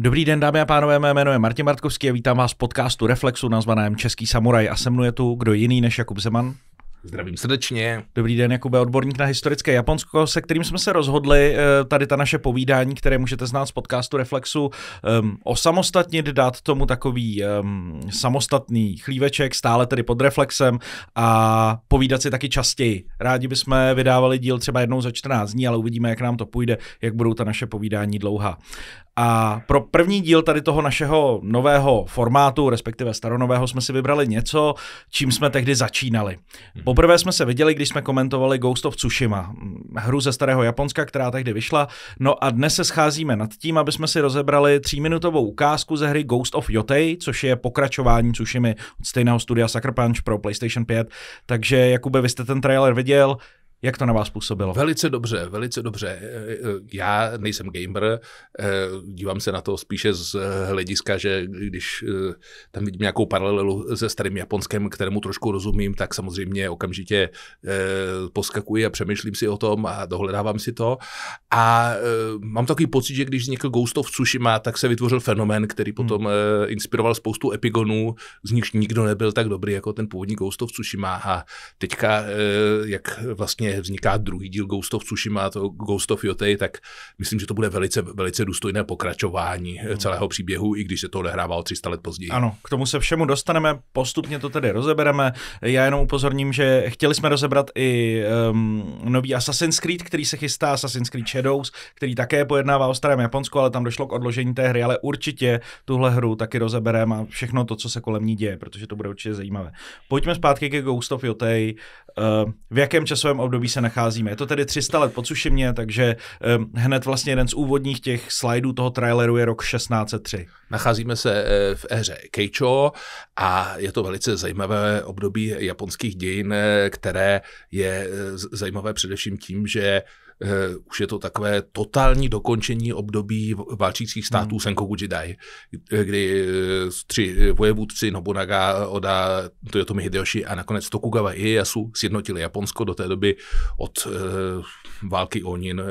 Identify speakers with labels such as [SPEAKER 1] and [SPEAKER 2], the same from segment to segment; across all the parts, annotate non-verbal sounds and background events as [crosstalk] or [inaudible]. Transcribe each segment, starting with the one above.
[SPEAKER 1] Dobrý den, dámy a pánové, mé jméno je Martin Martkovský a vítám vás v podcastu Reflexu nazvaném Český samuraj a se mnou je tu kdo jiný než Jakub Zeman. Zdravím srdečně. Dobrý den, Jakube, odborník na historické Japonsko, se kterým jsme se rozhodli eh, tady ta naše povídání, které můžete znát z podcastu Reflexu, um, osamostatnit, dát tomu takový um, samostatný chlíveček, stále tedy pod Reflexem a povídat si taky častěji. Rádi bychom vydávali díl třeba jednou za 14 dní, ale uvidíme, jak nám to půjde, jak budou ta naše povídání dlouhá. A pro první díl tady toho našeho nového formátu, respektive staronového, jsme si vybrali něco, čím jsme tehdy začínali. Mhm. Poprvé jsme se viděli, když jsme komentovali Ghost of Tsushima, hru ze starého Japonska, která tehdy vyšla. No a dnes se scházíme nad tím, aby jsme si rozebrali tříminutovou ukázku ze hry Ghost of Yotei, což je pokračování Tsushima od stejného studia Sucker Punch pro PlayStation 5. Takže Jakube, vy jste ten trailer viděl, jak to na vás působilo?
[SPEAKER 2] Velice dobře, velice dobře. E, e, já nejsem gamer, e, dívám se na to spíše z hlediska, že když tam vidím nějakou paralelu se starým japonském, kterému trošku rozumím, tak samozřejmě okamžitě poskakuji a přemýšlím si o tom a dohledávám si to. A mám takový pocit, že když vznikl Ghost of Tsushima, tak se vytvořil fenomén, který hmm. potom hmm. inspiroval spoustu epigonů, z nichž nikdo nebyl tak dobrý jako ten původní Ghost of Tsushima. A teďka, jak vlastně vlastně vzniká druhý díl Ghost of Tsushima, to Ghost of Yotei, tak myslím, že to bude velice, velice důstojné pokračování hmm. celého příběhu, i když se to odehrává o 300 let později. Ano,
[SPEAKER 1] k tomu se všemu dostaneme, postupně to tedy rozebereme. Já jenom upozorním, že chtěli jsme rozebrat i um, nový Assassin's Creed, který se chystá, Assassin's Creed Shadows, který také pojednává o starém Japonsku, ale tam došlo k odložení té hry, ale určitě tuhle hru taky rozebereme a všechno to, co se kolem ní děje, protože to bude určitě zajímavé. Pojďme zpátky ke Ghost of Yotei. Uh, v jakém časovém období období se nacházíme. Je to tedy 300 let po Cušimě, takže um, hned vlastně jeden z úvodních těch slajdů toho traileru je rok 1603.
[SPEAKER 2] Nacházíme se eh, v éře Keicho a je to velice zajímavé období japonských dějin, eh, které je eh, zajímavé především tím, že Eh, už je to takové totální dokončení období válčících států hmm. Senkoku Jidai, eh, kdy eh, tři vojevůdci Nobunaga, Oda, Toyotomi Hideyoshi a nakonec Tokugawa Ieyasu sjednotili Japonsko do té doby od e, války Onin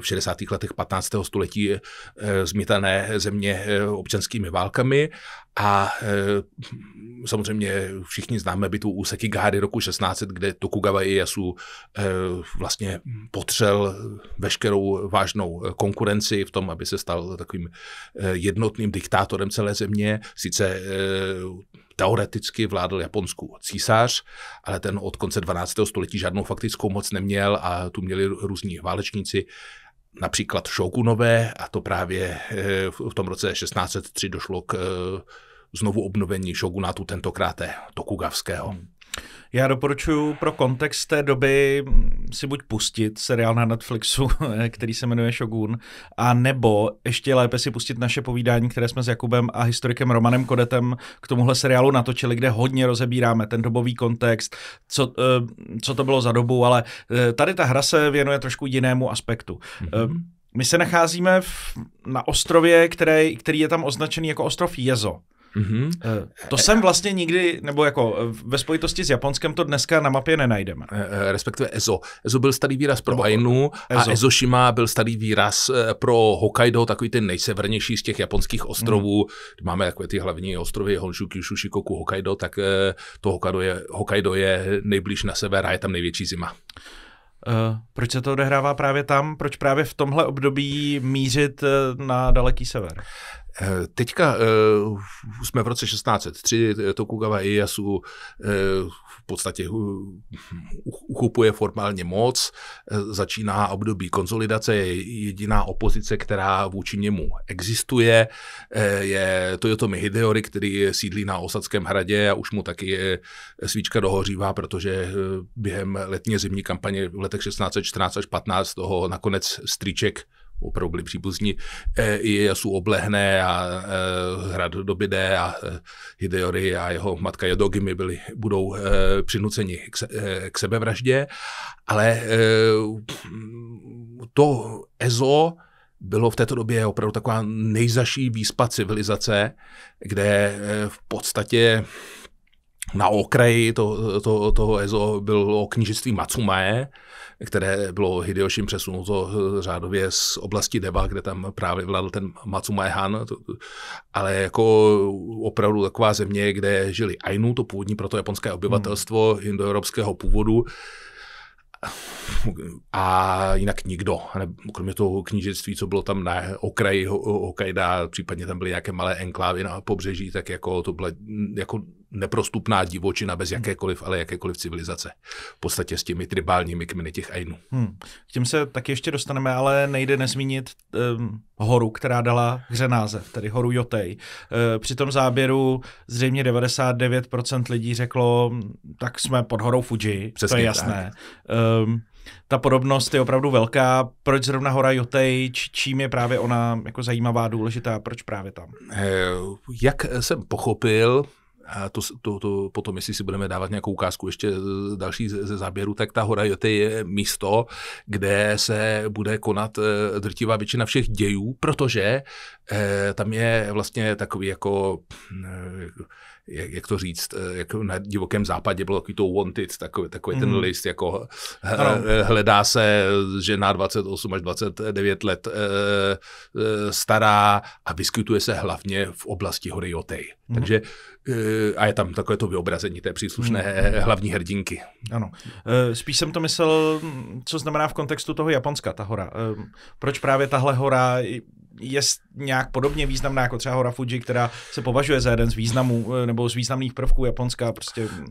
[SPEAKER 2] v 60. letech 15. století zmítané země občanskými válkami a e, samozřejmě všichni známe bytu u Sekigáry roku 1600, kde Tokugawa Ieyasu e, vlastně potřel veškerou vážnou konkurenci v tom, aby se stal takovým e, jednotným diktátorem celé země. Sice e, teoreticky vládl Japonsku císař, ale ten od konce 12. století žádnou faktickou moc neměl a tu měli různí válečníci například šokunové, a to právě eh, v tom roce 1603 došlo k eh, znovu obnovení šogunátu, tentokrát Tokugavského. Hmm.
[SPEAKER 1] Já doporučuji pro kontext té doby si buď pustit seriál na Netflixu, [laughs] který se jmenuje Shogun, a nebo ještě lépe si pustit naše povídání, které jsme s Jakubem a historikem Romanem Kodetem k tomuhle seriálu natočili, kde hodně rozebíráme ten dobový kontext, co, eh, co to bylo za dobu, ale eh, tady ta hra se věnuje trošku jinému aspektu. Mm-hmm. My se nacházíme v, na ostrově, který, který je tam označený jako ostrov Jezo. Mm-hmm. To jsem vlastně nikdy, nebo jako eh, ve spojitosti s Japonskem to dneska na mapě nenajdeme. Eh, respektive Ezo. Ezo byl starý
[SPEAKER 2] výraz pro no, Ainu Ezo. a Ezoshima byl starý výraz pro Hokkaido, takový ten nejsevernější z těch japonských mhm. ostrovů. Mm. Máme takové ty hlavní ostrovy Honshu, Kyushu, Shikoku, Hokkaido, tak to Hokkaido je, Hokkaido je nejblíž na sever a je tam největší zima.
[SPEAKER 1] Uh, proč se to odehrává právě tam? Proč právě v tomhle období mířit na daleký sever?
[SPEAKER 2] Eh, teďka eh, jsme v roce 1603, Tokugawa Ieyasu eh, v podstatě uchopuje formálně moc, začíná období konzolidace, je jediná opozice, která vůči němu existuje, je Toyotomi Hideori, který sídlí na Osadském hradě a už mu taky svíčka dohořívá, protože během letně zimní kampaně v letech 1614 až 15 toho nakonec striček opravdu byli příbuzní, e, Iejasu Oblehné a e, hrad dobide a e, Hideori a jeho matka Jadogimi byli, budou přinuceni k, se, k sebevraždě, ale to Ezo bylo v této době opravdu taková nejzaší výspa civilizace, kde v podstatě na okraji to, to, toho Ezo bylo knížectví Matsumae, které bylo Hideošim přesunuto eh, řádově z oblasti Deba, kde tam právě vládl ten Matsumaehan, ale jako opravdu taková země, kde žili Ainu, to původní proto japonské obyvatelstvo hmm. indoevropského původu, a jinak nikdo. Kromě toho knížectví, co bylo tam na okraji Hokkaida, případně tam byly nějaké malé enklávy na pobřeží, tak jako to byla jako neprostupná divočina bez jakékoliv, ale jakékoliv civilizace. V podstatě s těmi tribálními kmeny těch Ainů. Hmm.
[SPEAKER 1] K těm se taky ještě dostaneme, ale nejde nezmínit um, horu, která dala hře název, tedy horu Jotej. Uh, při tom záběru zřejmě 99% lidí řeklo, tak jsme pod horou Fuji, Přesně to je jasné. Ehm, ta podobnost je opravdu velká. Proč zrovna hora Jotej, čím je právě ona jako zajímavá, důležitá, proč právě tam?
[SPEAKER 2] Eh, jak jsem pochopil, a to, to, to potom, jestli si budeme dávat nějakou ukázku ještě další ze záběru, tak ta hora Joty je místo, kde se bude konat eh, drtivá většina všech dějů, protože eh, tam je vlastně takový jako eh, jak, jak to říct, eh, jak na divokém západě bylo takový to wanted, takový, takový mm. ten hmm. list, jako eh, ano. Eh, hledá se žena 28 až 29 let stará a vyskytuje se hlavně v oblasti hory Jotej. Mm. Takže a je tam takové to vyobrazení té příslušné mm. hlavní hrdinky.
[SPEAKER 1] Ano. Spíš jsem to myslel, co znamená v kontextu toho Japonska, ta hora. Proč právě tahle hora je nějak podobně významná jako třeba hora Fuji, která se považuje za jeden z významů eh, nebo z významných prvků Japonska. Prostě mm,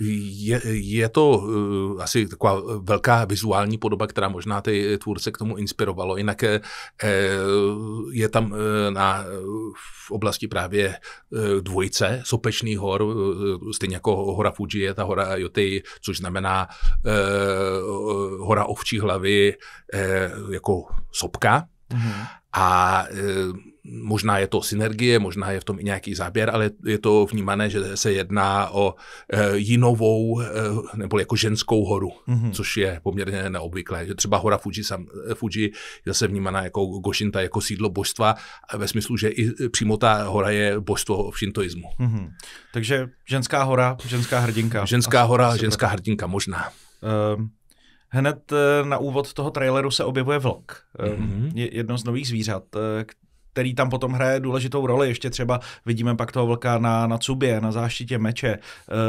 [SPEAKER 2] eh, je, je to uh, asi taková velká vizuální podoba, která možná ty tvůrce k tomu inspirovalo. Jinak je, je tam na, v oblasti právě dvojice sopečný hor, stejně jako hora Fuji je ta hora Joty, což znamená uh, hora ovčí hlavy uh, jako sopka. Mm-hmm. A e, možná je to synergie, možná je v tom i nějaký záběr, ale je to vnímané, že se jedná o e, jinovou e, nebo jako ženskou horu, mm-hmm. což je poměrně neobvyklé. Že třeba hora Fuji, sam, Fuji je zase vnímaná jako Gošinta, jako sídlo božstva, ve smyslu, že i přímo ta hora je božstvo v šintoismu.
[SPEAKER 1] Mm-hmm. Takže ženská hora, ženská hrdinka. Ženská Asi, hora, ženská
[SPEAKER 2] hrdinka, možná.
[SPEAKER 1] Um. Hned eh, na úvod toho traileru se objevuje vlk. Mm-hmm. Jedno z nových zvířat, eh, který tam potom hraje důležitou roli. Ještě třeba vidíme pak toho vlka na, na cubě, na záštitě meče.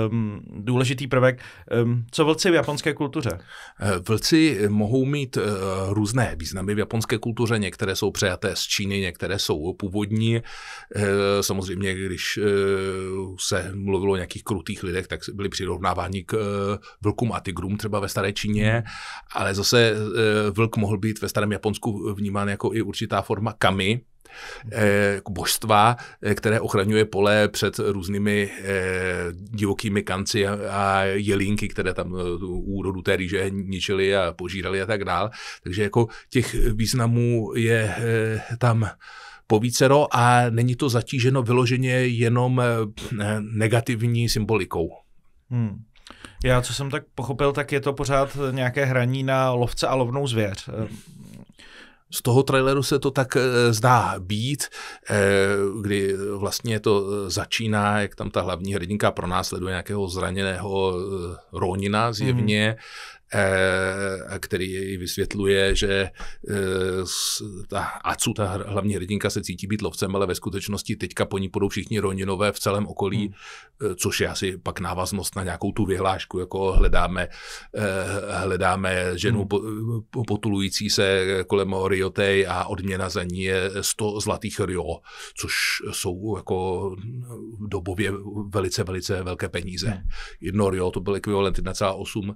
[SPEAKER 1] Um, důležitý prvek. Um, co vlci v japonské kultuře? Eh, vlci
[SPEAKER 2] eh, mohou mít uh, různé významy v japonské kultuře. Některé jsou přejaté z Číny, některé jsou původní. Uh, samozřejmě, když uh, se mluvilo o nějakých krutých lidech, tak byli přirovnáváni k uh, vlkům a tigrům třeba ve staré Číně, hmm. ale zase uh, vlk mohl být ve starém Japonsku vnímán jako i určitá forma kami, Eh, jako božstva, eh, které ochraňuje pole před různými eh, divokými kanci a jelínky, které tam úrodu té rýže ničili a požírali a tak dál. Takže jako těch významů je tam povícero a není to zatíženo vyloženě jenom negativní
[SPEAKER 1] symbolikou. Hmm. Já, co jsem tak pochopil, tak je to pořád nějaké hraní na lovce a lovnou zvěř. Z toho traileru se to tak eh, zdá být,
[SPEAKER 2] eh, kdy vlastně to eh, začíná, jak tam ta hlavní hrdinka pronásleduje nějakého zraněného Ronina zjevně, mhm. Eh, který jej vysvětluje, že eh, ta Acu, ta hlavní hrdinka, se cítí být lovcem, ale ve skutečnosti teďka po ní půjdou všichni Roninové v celém okolí, hmm. Eh, což je asi pak návaznost na nějakou tu vyhlášku, jako hledáme, hledáme ženu hmm. potulující se kolem Riotej a odměna za ní je 100 zlatých Rio, což jsou jako v dobově velice, velice velké peníze. Hmm. Jedno Rio to byl ekvivalent 1,8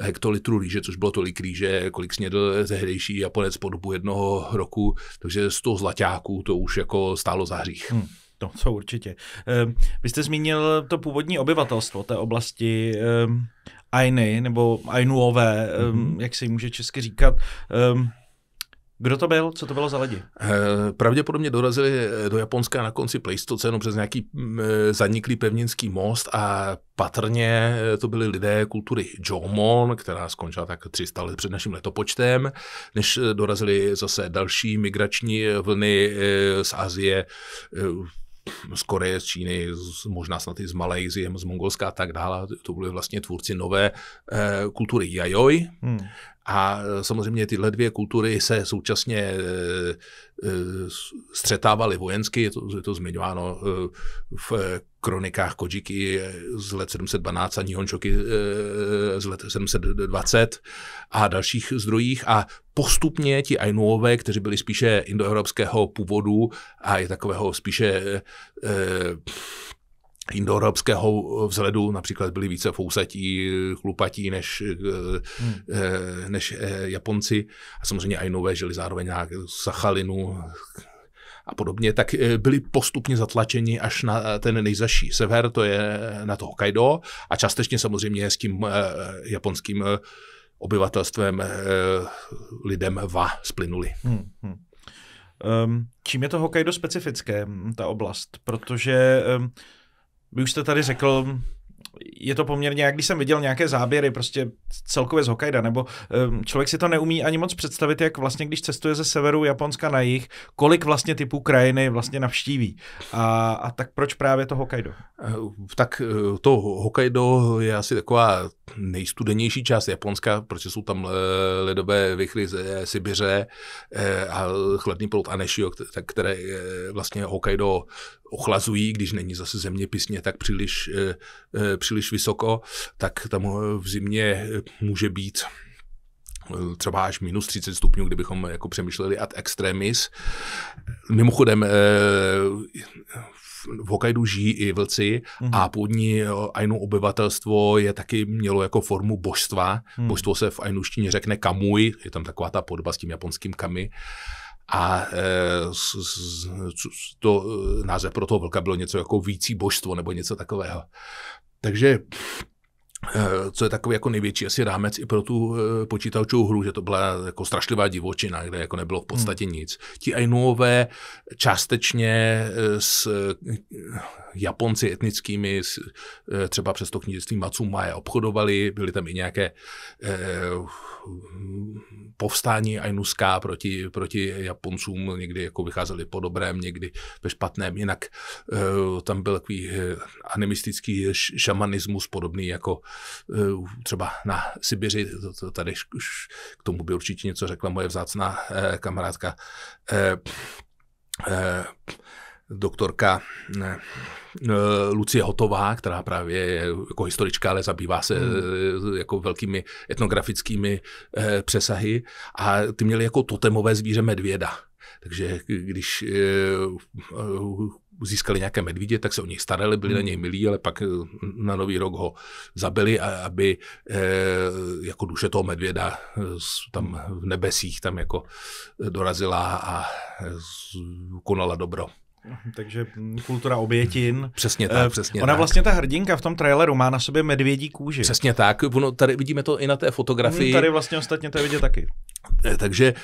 [SPEAKER 2] hektolitru rýže, což bylo tolik rýže, kolik snědl tehdejší Japonec po dobu jednoho roku, takže toho zlaťáků to
[SPEAKER 1] už jako stálo za hřích. Hmm. To, co určitě. Ehm, vy jste zmínil to původní obyvatelstvo té oblasti ehm, Ainy nebo Ainuové, mm-hmm. jak se jim může česky říkat. Kdo to byl? Co to bylo za lidi? Eh, pravděpodobně
[SPEAKER 2] dorazili eh, do Japonska na konci Pleistocenu přes nějaký mm, eh, zaniklý pevninský most a patrně to byli lidé kultury Jomon, která skončila tak 300 let před naším letopočtem, než dorazili zase další migrační vlny z Asie, z Koreje, z Číny, z, možná snad i z Malajzie, z Mongolska a tak dále. To byli vlastně tvůrci nové eh, kultury jajoj. Hmm. A e, samozřejmě tyhle dvě kultury se současně e, e, střetávaly vojensky, je to, je to zmiňováno v kronikách Kojiky z let 712 a Nihončoky z let 720 a dalších zdrojích a postupně ti Ainuové, kteří byli spíše indoevropského původu a je takového spíše eh, indoeuropského vzhledu, například byli více fousatí, chlupatí než, eh, hmm. Eh, než eh, Japonci a samozřejmě nové žili zároveň na Sachalinu a podobně, tak byli postupně zatlačeni až na ten nejzaší sever, to je na to Hokkaido a částečně samozřejmě s tím japonským obyvatelstvem
[SPEAKER 1] lidem va splynuli. Hmm, hmm. Um, čím je to Hokkaido specifické, ta oblast? Protože um, vy už jste tady řekl, je to poměrně, jak když jsem viděl nějaké záběry prostě celkově z Hokkaida, nebo um, člověk si to neumí ani moc představit, jak vlastně, když cestuje ze severu Japonska na jih, kolik vlastně typů krajiny vlastně navštíví. A, a tak proč právě to Hokkaido? Eh, tak eh, to
[SPEAKER 2] Hokkaido je asi taková nejstudenější část Japonska, protože jsou tam eh, ledové vychry z Sibiře a chladný prout Anešio, které vlastně Hokkaido ochlazují, když není zase zeměpisně tak příliš, eh, eh, příliš vysoko, tak tam eh, v zimě může být třeba až minus 30 stupňů, kdybychom jako přemýšleli ad extremis. Mimochodem, v Hokkaidu žijí i vlci mm-hmm. a původní Ainu obyvatelstvo je taky mělo jako formu božstva. Mm. Božstvo se v ainuštině řekne kamui, je tam taková ta podoba s tím japonským kami. Uh, a e, to e, název pro toho vlka bylo něco jako vící božstvo nebo něco takového. Takže e, co je takový jako největší asi rámec i pro tu počítačovou hru, že to byla jako strašlivá divočina, kde jako nebylo v podstatě hmm. nic. Ti Ainuové částečně s Japonci etnickými, třeba přes to knížectví Matsumae obchodovali, byly tam i nějaké povstání Ainuska proti, proti Japoncům někdy jako vycházeli po dobrém, někdy ve špatném. Jinak eh, tam byl takový eh, animistický šamanismus podobný jako eh, třeba na Sibiři. Tady k tomu by určitě něco řekla moje vzácná kamarádka doktorka eh, Lucie Hotová, která právě je jako historička, ale zabývá se hmm. Eh, jako velkými etnografickými eh, přesahy a ty měli jako totemové zvíře medvěda. Takže když získali nějaké medvídě, tak se o něj starali, byli na hmm. něj milí, ale pak na nový rok ho zabili, aby jako duše toho medvěda tam v nebesích tam jako dorazila a konala
[SPEAKER 1] dobro takže kultura obětin. Přesně eh, tak, přesně Ona tak. vlastně ta hrdinka v tom traileru má na sobě medvědí kůži. Přesně tak, ono, tady vidíme to i na té fotografii. Hmm, tady vlastně ostatně to je
[SPEAKER 2] vidět taky. Eh, takže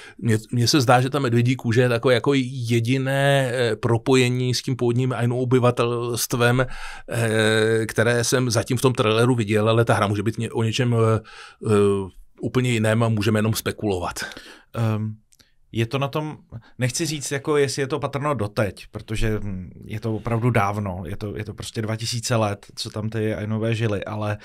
[SPEAKER 2] mně se zdá, že ta medvědí kůže je takové jako jediné eh, propojení s tím původním ainu obyvatelstvem, které jsem zatím v tom traileru viděl, ale ta hra může být o něčem úplně jiném a můžeme jenom spekulovat.
[SPEAKER 1] Um, je to na tom, nechci říct, jako jestli je to patrno doteď, protože hm, je to opravdu dávno, je to, je to prostě 2000 let, co tam ty Ainové žili, ale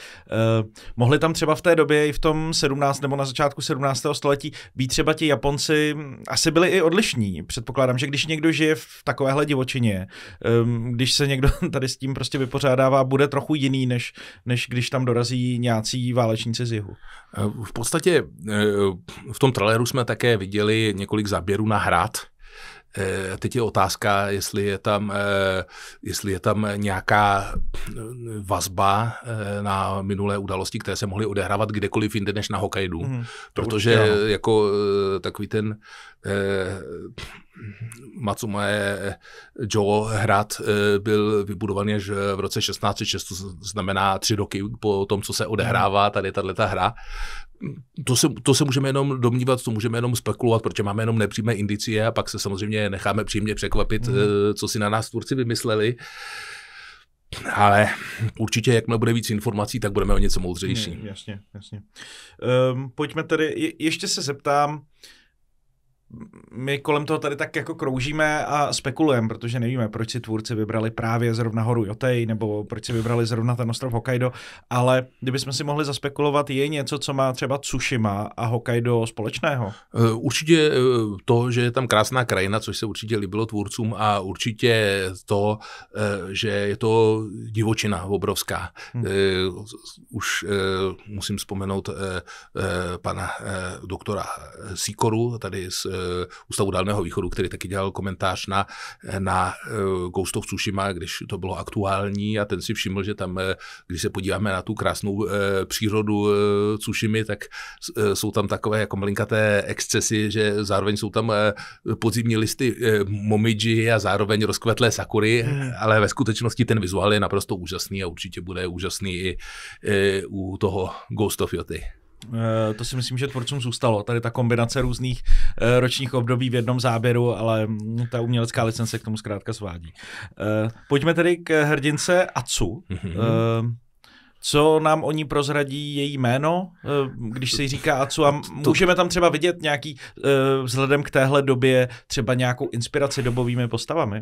[SPEAKER 1] uh, mohli tam třeba v té době i v tom 17 nebo na začátku 17. století být třeba ti Japonci, hm, asi byli i odlišní. Předpokládám, že když někdo žije v takovéhle divočině, um, když se někdo [laughs] tady s tím prostě vypořádává, bude trochu jiný, než, než když tam dorazí nějací válečníci z jihu. Eh, v podstatě eh,
[SPEAKER 2] v tom traileru jsme také viděli několik několik záběrů na hrad. Eh, teď je otázka, jestli je tam, eh, jestli je tam nějaká eh, vazba na minulé události, které se mohly odehrávat kdekoliv jinde než na Hokkaidu. Mm, Protože určitě, jako takový ten Matsumae Joe hrad byl vybudovaný až v roce 1606, to znamená tři roky po tom, co se odehrává tady tato hra to se, to se můžeme jenom domnívat, to můžeme jenom spekulovat, protože máme jenom nepřímé indicie a pak se samozřejmě necháme přímě překvapit, mm. co si na nás tvůrci vymysleli. Ale určitě, jakmile bude víc informací, tak budeme o něco moudřejší. Mm,
[SPEAKER 1] jasně, jasně. Um, pojďme tedy, je, ještě se zeptám, my kolem toho tady tak jako kroužíme a spekulujeme, protože nevíme, proč si tvůrci vybrali právě zrovna horu Jotej, nebo proč si vybrali zrovna ten ostrov Hokkaido, ale kdybychom si mohli zaspekulovat, je něco, co má třeba Tsushima a Hokkaido společného? Eh,
[SPEAKER 2] určitě eh, to, že je tam krásná krajina, což se určitě líbilo tvůrcům a určitě to, eh, že je to divočina obrovská. Hmm. Už musím vzpomenout pana doktora Sikoru tady z Eh, Ústavu dálného východu, který taky dělal komentář na, na eh, Ghost of Tsushima, když to bylo aktuální a ten si všiml, že tam, eh, když se podíváme na tu krásnou přírodu Tsushimy, tak jsou tam takové jako malinkaté excesy, že zároveň jsou tam podzimní listy momiji a zároveň rozkvetlé sakury, hmm. ale ve skutečnosti ten vizuál je naprosto úžasný a určitě bude úžasný i, i u toho Ghost of Yoty.
[SPEAKER 1] Eh, to si myslím, že tvůrcům zůstalo. Tady ta kombinace různých eh, ročních období v jednom záběru, ale hm, ta umělecká licence k tomu zkrátka svádí. Eh, pojďme tedy k hrdince Acu. Mhm. Co nám o ní prozradí její jméno, když se jí říká Acu a můžeme tam třeba vidět nějaký, vzhledem k téhle době, třeba nějakou inspiraci dobovými postavami?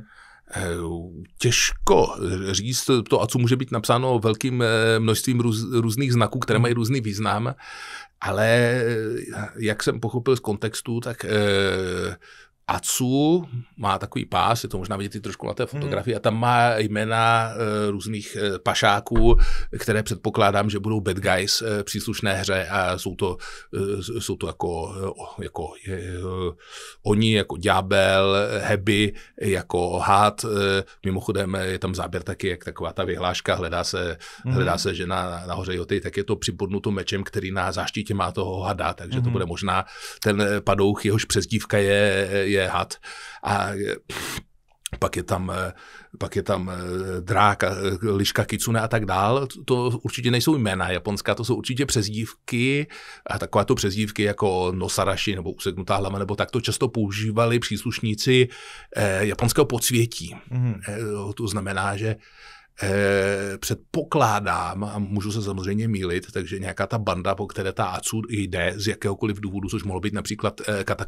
[SPEAKER 1] Eh, těžko říct to, a co může být napsáno velkým eh,
[SPEAKER 2] množstvím růz, různých znaků, které mají různý význam, ale eh, jak jsem pochopil z kontextu, tak ACU má takový pás, je to možná vidět i trošku na té hmm. fotografii, hmm. a tam má jména e, různých e, pašáků, které předpokládám, že budou bad guys e, příslušné hře a jsou to, e, jsou to jako, e, jako e, oni, jako ďábel, heby, jako hád. E, mimochodem je tam záběr taky, jak taková ta vyhláška, hledá se, hmm. hledá se žena nahoře Joty, tak je to připodnuto mečem, který na záštítě má toho hada, takže hmm. to bude možná ten padouch, jehož přezdívka je je had. A eh, pak je tam, eh, pak je tam eh, drák, liška kicune a tak dál. To určitě nejsou jména japonská, to jsou určitě přezdívky a to přezdívky jako Nosaraši nebo useknutá hlava, nebo tak to často používali příslušníci eh, japonského podsvětí. Mm. to znamená, že eh, předpokládám, a můžu se samozřejmě mílit, takže nějaká ta banda, po které ta ACU jde z jakéhokoliv důvodu, což mohlo být například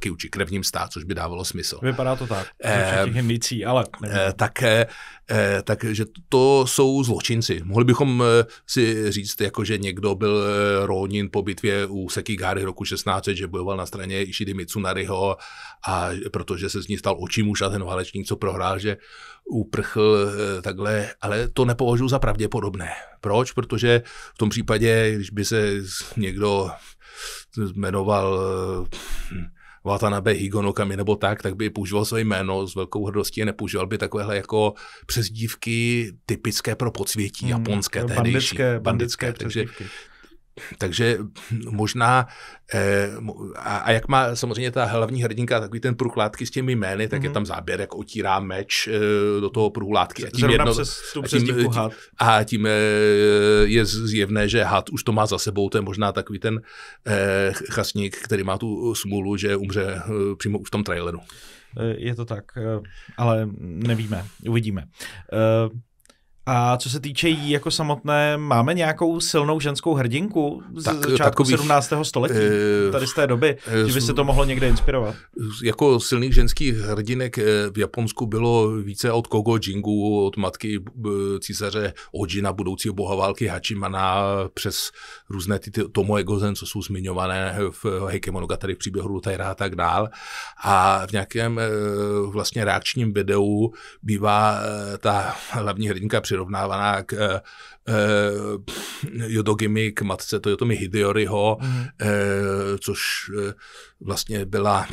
[SPEAKER 2] eh, uči, krevním stát, což by dávalo smysl. Vypadá to tak. Eh, těch indicí, ale eh, tak, eh, eh, takže to jsou zločinci. Mohli bychom eh, si říct, jako, že někdo byl eh, Ronin po bitvě u Sekigáry roku 16, že bojoval na straně Ishidi Mitsunariho a protože se z ní stal očí muž a ten válečník, co prohrál, že uprchl eh, takhle, ale to nepovažuji za pravděpodobné. Proč? Protože v tom případě, když by se někdo jmenoval eh, Watanabe Higonokami nebo tak, tak by používal své jméno s velkou hrdostí a nepoužíval by takovéhle jako přezdívky typické pro podsvětí hmm, japonské, tehdejší. Bandické, bandické, bandické takže takže možná, eh, a, jak má samozřejmě ta hlavní hrdinka takový ten pruh látky s těmi jmény, tak mm-hmm. je mhm. tam záběr, jak otírá meč eh, do toho pruhu látky. A tím, jedno, přes, a tím, a tím eh, je zjevné, že had už to má za sebou, to je možná takový ten chasník, který má tu smůlu, že umře přímo už v tom traileru.
[SPEAKER 1] Je to tak, ale nevíme, uvidíme. A co se týče jí jako samotné, máme nějakou silnou ženskou hrdinku z tak, začátku takových, 17. století, e, tady z té doby, e, že by se to mohlo někde inspirovat?
[SPEAKER 2] Jako silných ženských hrdinek eh, v Japonsku bylo více od Kogo Jingu, od matky císaře Ojina, budoucího boha války Hachimana, přes různé ty Tomoe Gozen, co jsou zmiňované v Heikemonogatari v příběhu Rutaira a tak dál. A v nějakém vlastně reakčním videu bývá ta hlavní hrdinka při přirovnávaná k eh, eh, Jodogimi, k matce Toyotomi Hideoriho, mm. eh, což eh, vlastně byla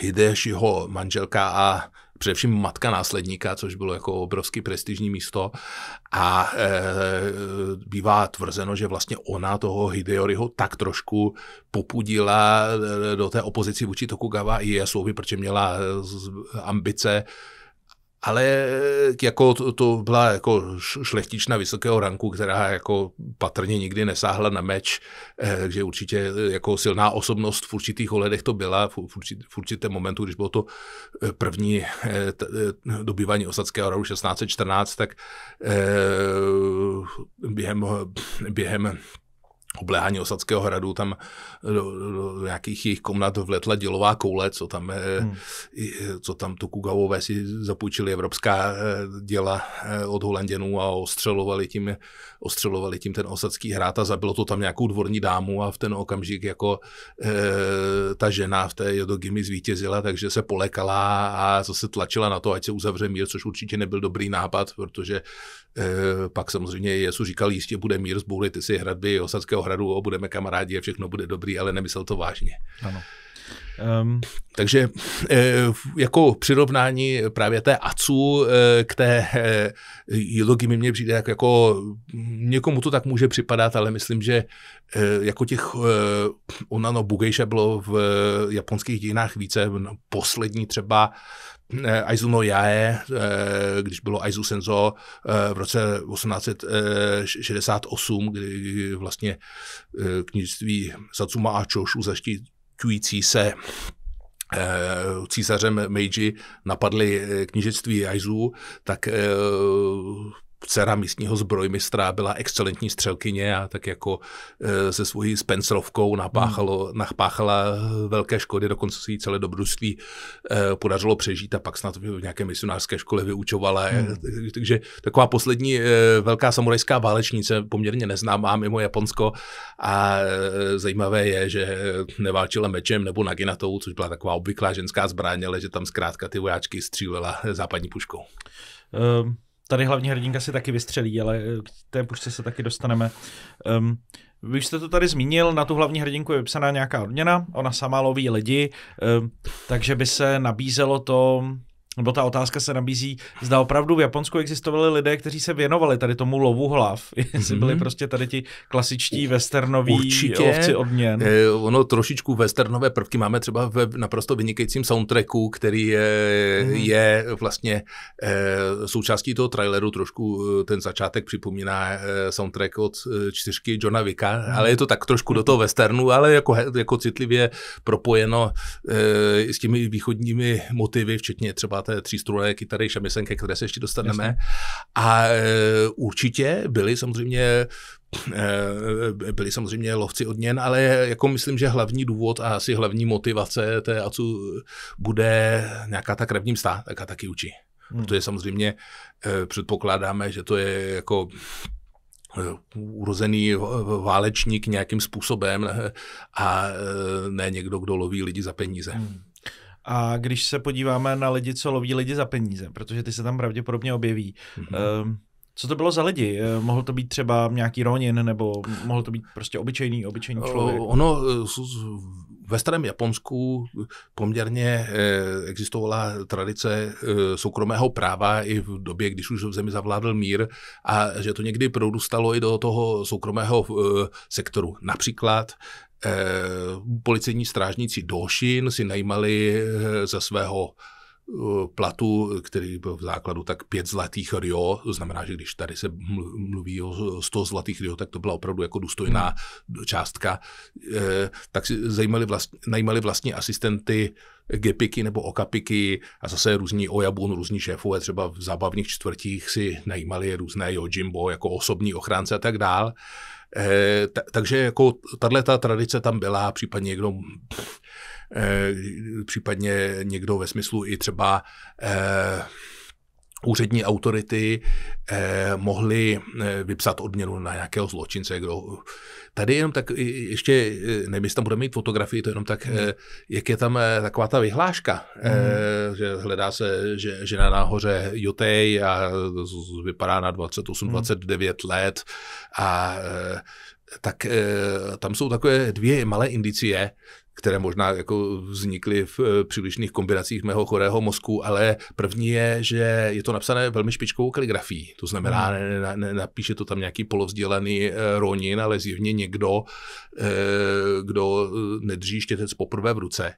[SPEAKER 2] Hideyoshiho manželka a především matka následníka, což bylo jako obrovský prestižní místo a e, bývá tvrzeno, že vlastně ona toho Hideoriho tak trošku popudila do té opozici vůči Tokugawa i Jasuovi, protože měla ambice ale eh, jako to, to byla jako šlechtična vysokého ranku, která jako patrně nikdy nesáhla na meč, eh, takže určitě eh, jako silná osobnost v určitých ohledech to byla, v, určit, v určitém momentu, když bylo to první dobývání osadského rohu 1614, tak během, během obléhání Osadského hradu, tam eh, do, do nějakých jejich komnat vletla dělová koule, co tam, eh, hmm. co tam tu Kugavové si zapůjčili evropská eh, děla od Holanděnů a ostřelovali tím, ostřelovali tím ten Osadský hrad a zabilo to tam nějakou dvorní dámu a v ten okamžik jako e, ta žena v té Jodogimi zvítězila, takže se polekala a zase tlačila na to, ať se uzavře mír, což určitě nebyl dobrý nápad, protože e, pak samozřejmě Jesu říkal, jistě bude mír, ty si hradby Osadského hradu, o, budeme kamarádi a všechno bude dobrý, ale nemyslel to vážně.
[SPEAKER 1] Ano. Um.
[SPEAKER 2] Takže eh, jako přirovnání právě té ACU eh, k té eh, logii mi mě přijde jako, jako někomu to tak může připadat, ale myslím, že jako těch onano bugejše bylo v japonských dějinách více. No, poslední třeba Eh, Aizu no Jae, eh, když bylo Aizu Senzo eh, v roce 1868, kdy vlastně knižství Satsuma a Čošu zaštiťující se císařem Meiji napadli knížectví Aizu, tak dcera místního zbrojmistra byla excelentní střelkyně a tak jako e, se svojí Spencerovkou napáchalo, hmm. napáchala velké škody, dokonce si jí celé dobrůství e, podařilo přežít a pak snad v nějaké misionářské škole vyučovala. Hmm. E, takže taková poslední velká samurajská válečnice, poměrně neznámá mimo Japonsko a zajímavé je, že neválčila mečem nebo naginatou, což byla taková obvyklá ženská zbraň, ale že tam zkrátka ty vojáčky střílela západní
[SPEAKER 1] puškou. Um. Tady hlavní hrdinka si taky vystřelí, ale eh, k té pušce se taky dostaneme. Um, vy jste to tady zmínil, na tu hlavní hrdinku je vypsaná nějaká odměna, ona sama loví lidi, um, takže by se nabízelo to, nebo ta otázka se nabízí, zda opravdu v Japonsku existovali lidé, kteří se věnovali tady tomu lovu hlav, [laughs] jestli mm-hmm. byli mhm. prostě tady ti klasičtí westernoví Určitě, lovci odměn. E,
[SPEAKER 2] eh, ono trošičku westernové prvky máme třeba v naprosto vynikajícím soundtracku, který je, mm. je vlastně e, součástí toho traileru, trošku eh, ten začátek připomíná e, soundtrack od čtyřky Johna Vicka, mm. ale je to tak trošku do toho westernu, ale jako, jako citlivě propojeno e, s těmi východními motivy, včetně třeba té třístrunné kytary šamisenke, které se ještě dostaneme. Jasně. A eh, určitě byly samozřejmě eh, byli samozřejmě lovci odměn, ale jako myslím, že hlavní důvod a asi hlavní motivace té ACU bude nějaká ta krevní msta, a taky učí. Hmm. Protože samozřejmě eh, předpokládáme, že to je jako urozený válečník nějakým způsobem a ne někdo, kdo loví lidi za peníze.
[SPEAKER 1] Hmm a když se podíváme na lidi, co loví lidi za peníze, protože ty se tam pravděpodobně objeví. Mm-hmm. co to bylo za lidi? Ehm, mohl to být třeba nějaký Ronin, nebo mohl to být prostě obyčejný, obyčejný člověk? Ono
[SPEAKER 2] eh, ve starém Japonsku poměrně eh, existovala tradice eh, soukromého práva i v době, když už v zemi zavládl mír a že to někdy prodůstalo i do toho soukromého sektoru. Například eh, policejní strážníci Došin si najímali eh, svého eh, platu, který byl v základu tak pět zlatých rio, to znamená, že když tady se mluví o 100 zlatých rio, tak to byla opravdu jako důstojná hmm. částka, eh, tak si zajímali vlastní, najímali vlastně asistenty gepiky nebo okapiky a zase různí ojabun, různí šéfové, třeba v zábavních čtvrtích si najímali různé jojimbo jako osobní ochránce a tak dále. Eh, t- takže jako tahle ta tradice tam byla, případně někdo e, případně někdo ve smyslu i třeba e, úřední autority eh, mohly eh, vypsat odměnu na nějakého zločince. Kdo... Tady jenom tak ještě, eh, nevím, jestli tam budeme mít fotografii, to jenom tak, hmm. eh, jak je tam eh, taková ta vyhláška, hmm. eh, mhm. že hledá se že, žena nahoře Jotej a vypadá na 28, hmm. 29 let a eh, tak eh, tam jsou takové dvě malé indicie, které možná jako vznikly v eh, přílišných kombinacích mého chorého mozku, ale první je, že je to napsané velmi špičkovou kaligrafií. To znamená, hmm. ne, ne, ne, napíše to tam nějaký polovzdělaný eh, ronin, ale zjevně někdo, eh, kdo nedrží štětec poprvé v ruce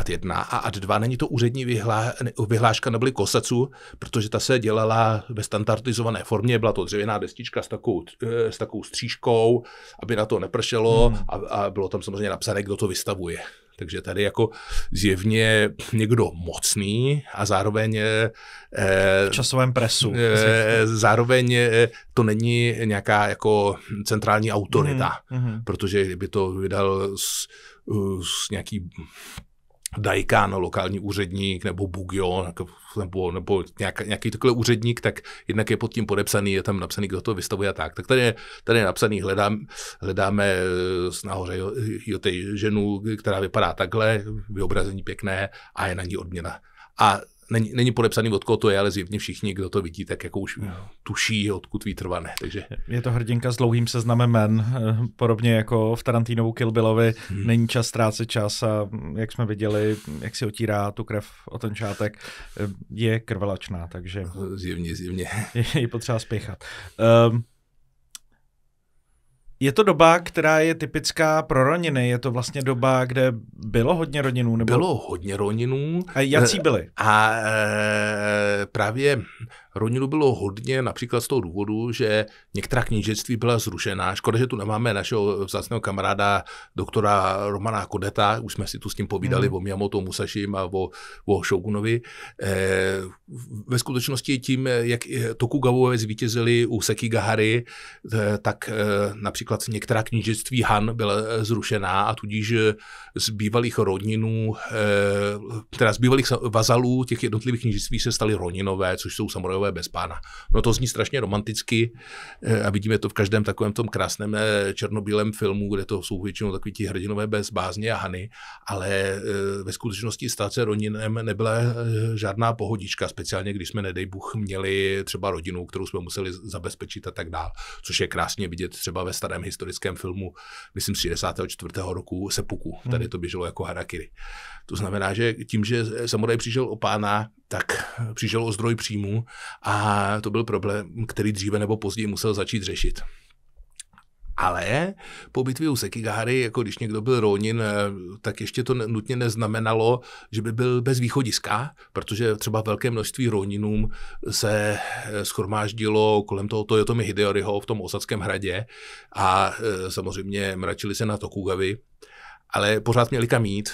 [SPEAKER 2] ad 1 a ad 2 není to úřední vyhlá, vyhláška nebyly kosaců, protože ta se dělala ve standardizované formě, byla to dřevěná destička s takovou, eh, s takovou střížkou, aby na to nepršelo hmm. a, a bylo tam samozřejmě napsané, kdo to vystavuje. Takže tady jako zjevně někdo mocný a zároveň... Eh, v časovém presu. Eh, zároveň to není nějaká jako centrální autorita, mm, mm. protože kdyby to vydal s, s nějaký Dajkán, lokální úředník, nebo Bugio, jako- nebo, nebo nějak, nějaký takový úředník, tak jednak je pod tím podepsaný, je tam napsaný, kdo to vystavuje a tak. Tak tady je, tady je napsaný, hledám, hledáme eh, nahoře jo, jo, ženu, která vypadá takhle, vyobrazení pěkné a je na ní odměna. A není, není podepsaný, od koho to je, ale zjevně všichni, kdo to vidí, tak jako už tuší, odkud výtrvané. Takže... Je to
[SPEAKER 1] hrdinka s dlouhým seznamem men, eh, podobně jako v Tarantinovu Kill Billovi. Hmm. Není čas ztrácet čas a mm, jak jsme viděli, jak si otírá tu krev o ten čátek, eh, je krvelačná, takže... Zjevně, zjevně. [laughs] Je, je potřeba spěchat. Um, je to doba, která je typická pro rodiny? Je to vlastně doba, kde bylo hodně rodinů? Nebo... Bylo
[SPEAKER 2] hodně rodinů.
[SPEAKER 1] A jací eh, byly? A a eh,
[SPEAKER 2] právě Ronilu bylo hodně například z toho důvodu, že některá knížectví byla zrušená. Škoda, že tu nemáme našeho vzácného kamaráda doktora Romana Kodeta, už jsme si tu s tím povídali hmm. o Miyamoto Musashim a o, o Shogunovi. E, ve skutečnosti tím, jak Tokugavové zvítězili u Sekigahary, eh, tak eh, například některá knížectví Han byla zrušená a tudíž z bývalých rodninů, teda z bývalých vazalů těch jednotlivých knížectví se staly roninové, což jsou samozřejmě Králové bez pána. No to zní strašně romanticky eh, a vidíme to v každém takovém tom krásném eh, černobílém filmu, kde to jsou většinou takový ti hrdinové bez bázně a hany, ale eh, ve skutečnosti stát se rodinem nebyla žádná pohodička, speciálně když jsme, nedej Bůh, měli třeba rodinu, kterou jsme museli zabezpečit a tak dál, což je krásně vidět třeba ve starém historickém filmu, myslím, z 64. roku Sepuku. Tady hmm. to běželo jako harakiri. To znamená, že tím, že samodej přišel o pána, tak přišel o zdroj příjmu a to byl problém, který dříve nebo později musel začít řešit. Ale po bitvě u Sekigahary, jako když někdo byl Ronin, eh, tak ještě to nutně neznamenalo, že by byl bez východiska, protože třeba velké množství Roninům se eh, schromáždilo kolem toho Toyotomi Hideoriho v tom osadském hradě a eh, samozřejmě mračili se na Tokugavy, ale pořád měli kam jít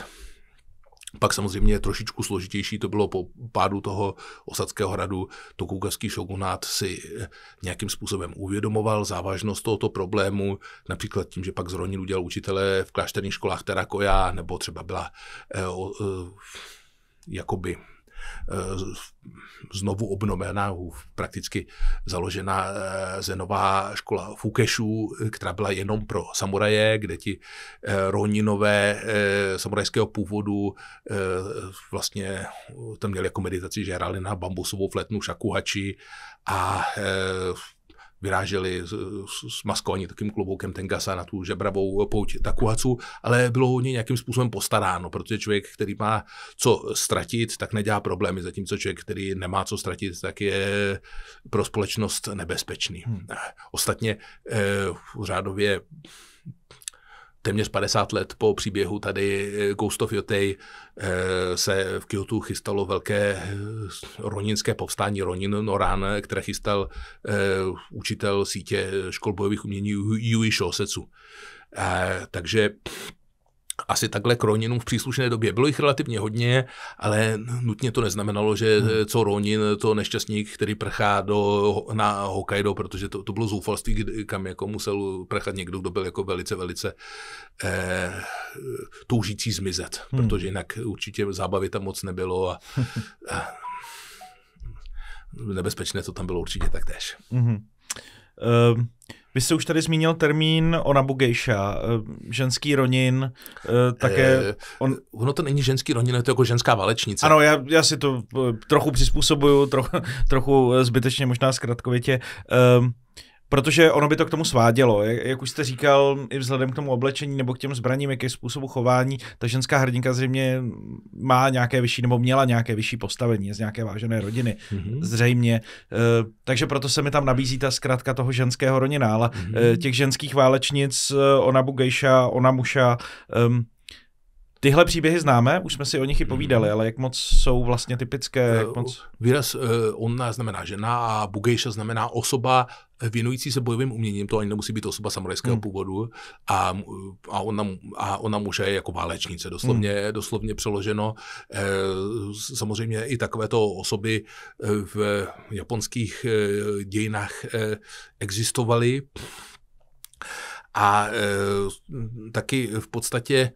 [SPEAKER 2] pak samozřejmě je trošičku složitější to bylo po pádu toho osadského hradu. To koukavský šogunát si eh, nějakým způsobem uvědomoval závažnost tohoto problému, například tím, že pak zronil udělal učitele v klášterních školách Terakoja, nebo třeba byla eh, eh, jakoby Eh, znovu obnovená, prakticky založená eh, zenová škola Fukešů, která byla jenom pro samuraje, kde ti eh, roninové samurajského původu vlastně tam měli jako meditaci, že hráli na bambusovou fletnu šakuhači a vyráželi s, s maskovaní takým kloboukem gasa na tu žebravou pouť Takuhacu, ale bylo o něj nějakým způsobem postaráno, protože člověk, který má co ztratit, tak nedělá problémy, zatímco člověk, který nemá co ztratit, tak je pro společnost nebezpečný. Hmm. Ostatně eh, řádově téměř 50 let po příběhu tady eh, Ghost of Yotei eh, se v Kyoto chystalo velké eh, roninské povstání Ronin Noran, které chystal učitel sítě škol bojových umění Yui Shosetsu. Takže asi takhle k Roninům v příslušné době. Bylo jich relativně hodně, ale nutně to neznamenalo, že hmm. co Ronin, to nešťastník, který prchá do, na Hokkaido, protože to, to bylo zoufalství, kam jako musel prchat někdo, kdo byl jako velice, velice eh, toužící zmizet, hmm. protože jinak určitě zábavy tam moc nebylo a, [laughs] a nebezpečné to tam bylo určitě taktéž.
[SPEAKER 1] Hmm. Ehm, vy jste už tady zmínil termín onabugejša, ehm, ženský ronin, ehm, také... Eh, on... Ono to není ženský ronin, je to jako ženská válečnice. Ano, já, já si to eh, trochu přizpůsobuju, trochu, trochu eh, zbytečně, možná zkratkovitě. Um, Protože ono by to k tomu svádělo, jak, jak už jste říkal, i vzhledem k tomu oblečení nebo k těm zbraním, jaký způsobu chování, ta ženská hrdinka zřejmě má nějaké vyšší nebo měla nějaké vyšší postavení z nějaké vážené rodiny, mm-hmm. zřejmě. E, takže proto se mi tam nabízí ta zkrátka toho ženského roninála. Mm-hmm. E, eh, těch ženských válečnic, eh, ona bugejša, ona muša, E, Tyhle příběhy známe, už jsme si o nich i mhm. povídali, ale jak moc jsou vlastně typické? Eh, jak moc... Výraz uh,
[SPEAKER 2] eh, onna znamená žena a bugejša znamená osoba eh, věnující se bojovým uměním, to ani nemusí být osoba samurajského hmm. původu a, a, ona, a ona může jako válečnice, doslovně, hmm. doslovně přeloženo. E, samozřejmě i takovéto osoby v japonských dějinách existovaly. Pff, a e, taky v podstatě,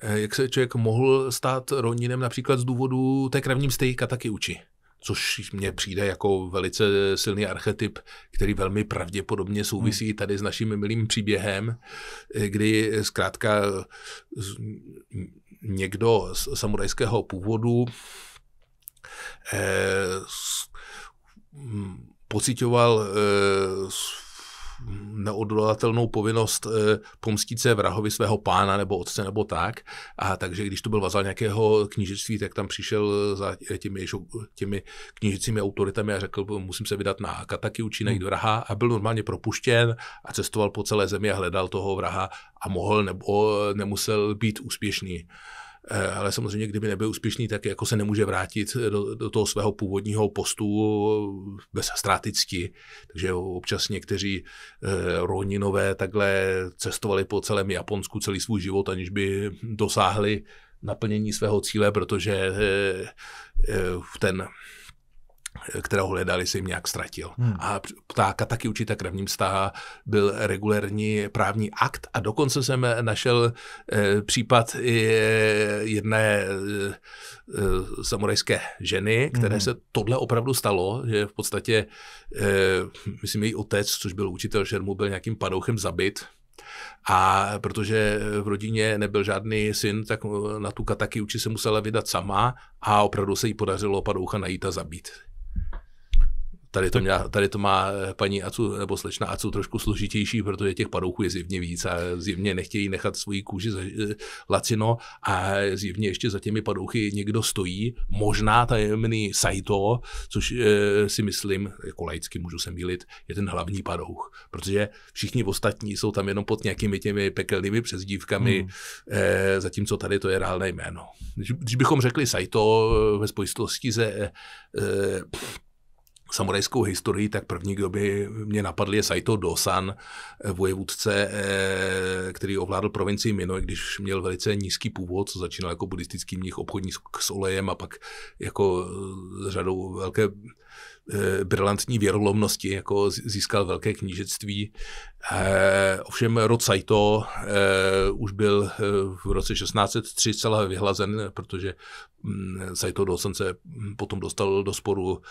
[SPEAKER 2] e, jak se člověk mohl stát roninem například z důvodu té krevním stejka taky uči což mně přijde jako velice silný archetyp, který velmi pravděpodobně souvisí hmm. tady s naším milým příběhem, eh, kdy zkrátka někdo z samurajského původu eh, pocitoval eh, neodolatelnou povinnost eh, pomstit se vrahovi svého pána nebo otce nebo tak. A takže když to byl vazal nějakého knížectví, tak tam přišel eh, za těmi, těmi knížecími autoritami a řekl, musím se vydat na Kataky učinek hmm. vraha a byl normálně propuštěn a cestoval po celé zemi a hledal toho vraha a mohl nebo eh, nemusel být úspěšný. Eh, ale samozřejmě, kdyby nebyl úspěšný, tak jako se nemůže vrátit do, do toho svého původního postu eh, bez ztráty Takže občas někteří eh, roninové takhle cestovali po celém Japonsku celý svůj život, aniž by dosáhli naplnění svého cíle, protože ten kterého hledali, se jim nějak ztratil. Hmm. A taky určitě krevním stáha byl regulární právní akt a dokonce jsem našel eh, případ eh, jedné eh, samurajské ženy, které hmm. se tohle opravdu stalo, že v podstatě, eh, myslím, její otec, což byl učitel šermu, byl nějakým padouchem zabit. A protože v rodině nebyl žádný syn, tak eh, na tu kataky uči se musela vydat sama a opravdu se jí podařilo padoucha najít a zabít. Tady to, měla, tady to má eh, paní Acu, nebo slečna Acu trošku složitější, protože těch padouchů je zjevně víc a zjevně nechtějí nechat svoji kůži za, eh, lacino a zjevně ještě za těmi padouchy někdo stojí, možná tajemný Saito, což e, si myslím, jako laicky můžu se mýlit, je ten hlavní padouch, protože všichni ostatní jsou tam jenom pod nějakými těmi pekelnými přezdívkami, hmm. e, zatímco tady to je reálné jméno. Když, když bychom řekli Saito ve spojitosti se e, samurajskou historii, tak první, kdo by mě napadl, je Saito Dosan, eh, vojevůdce, eh, který ovládl provincii Mino, když měl velice nízký původ, co začínal jako buddhistický mnich obchodní s olejem a pak jako eh, řadou velké Eh, brilantní věrolomnosti, jako získal velké knížectví. Eh, ovšem rod Saito eh, už byl v roce 1603 celá vyhlazen, protože mm, Saito Dosan se potom dostal do sporu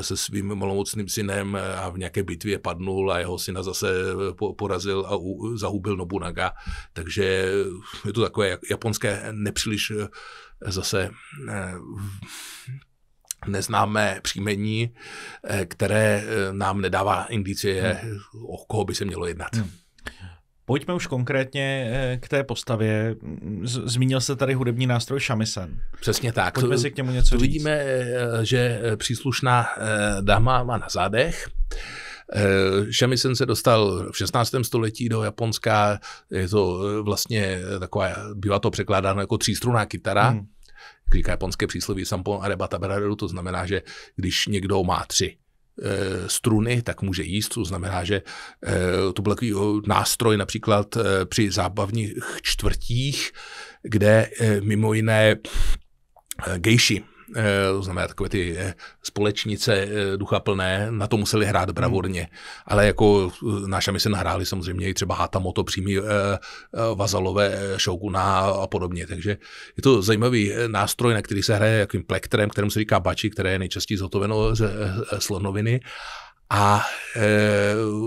[SPEAKER 2] se svým malomocným synem a v nějaké bitvě padnul a jeho syna zase porazil a zahubil Nobunaga. Takže je to takové japonské nepříliš zase neznámé příjmení, eh, které eh, nám nedává indicie, hmm. o koho by se mělo jednat. Hmm.
[SPEAKER 1] Pojďme už konkrétně eh, k té postavě. Zmínil se tady hudební nástroj shamisen. Přesně tak. Pojďme si k němu něco říct. Vidíme, že příslušná
[SPEAKER 2] dáma má na zádech. Shamisen se dostal v 16. století do Japonska. Je to vlastně taková, byla to překládáno jako třístruná kytara. Hmm jak říká japonské přísloví sampon arebata beraderu, to znamená, že když někdo má tři eh, struny, tak může jíst, to znamená, že eh, to byl takový eh, nástroj například při zábavních čtvrtích, kde mimo jiné gejši Eh, to znamená takové ty eh, společnice eh, ducha plné, na to museli hrát hmm. bravurně. Ale jako náša se nahráli samozřejmě i třeba Hatamoto, přímý vazalové šoukuna a podobně. Takže je to zajímavý nástroj, na který se hraje jakým plektrem, kterému se říká bači, které je nejčastěji zhotoveno ze slonoviny. A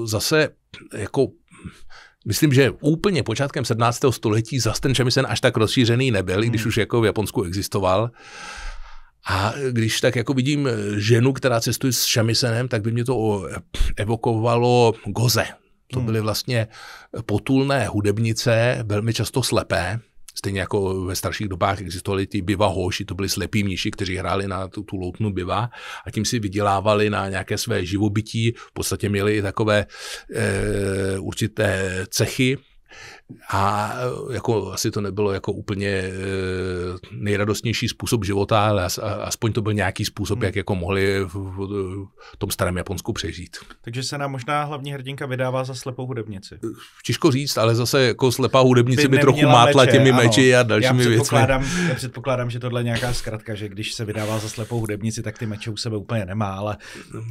[SPEAKER 2] zase jako Myslím, že úplně počátkem 17. století zase ten šamisen až tak rozšířený nebyl, hmm. když už jako v Japonsku existoval. A když tak jako vidím eh, ženu, která cestuje s šamisenem, tak by mě to evokovalo goze. To hmm. byly vlastně potulné hudebnice, velmi často slepé, Stejně jako ve starších dobách existovaly ty biva hoši, to byli slepí mniši, kteří hráli na tu, tu loutnu biva a tím si vydělávali na nějaké své živobytí. V podstatě měli i takové e, určité cechy, a eh, jako asi to nebylo jako úplně eh, nejradostnější způsob života, ale aspoň to byl nějaký způsob, hmm. jak jako mohli v tom starém Japonsku přežít.
[SPEAKER 1] Takže se nám možná hlavní hrdinka vydává za slepou hudebnici.
[SPEAKER 2] Těžko říct, ale zase jako slepá hudebnice by trochu mátla meče, těmi ano. meči a dalšími já věcmi.
[SPEAKER 1] Já předpokládám, že tohle je nějaká zkratka, že když se vydává za slepou hudebnici, tak ty meče u sebe úplně nemá, ale,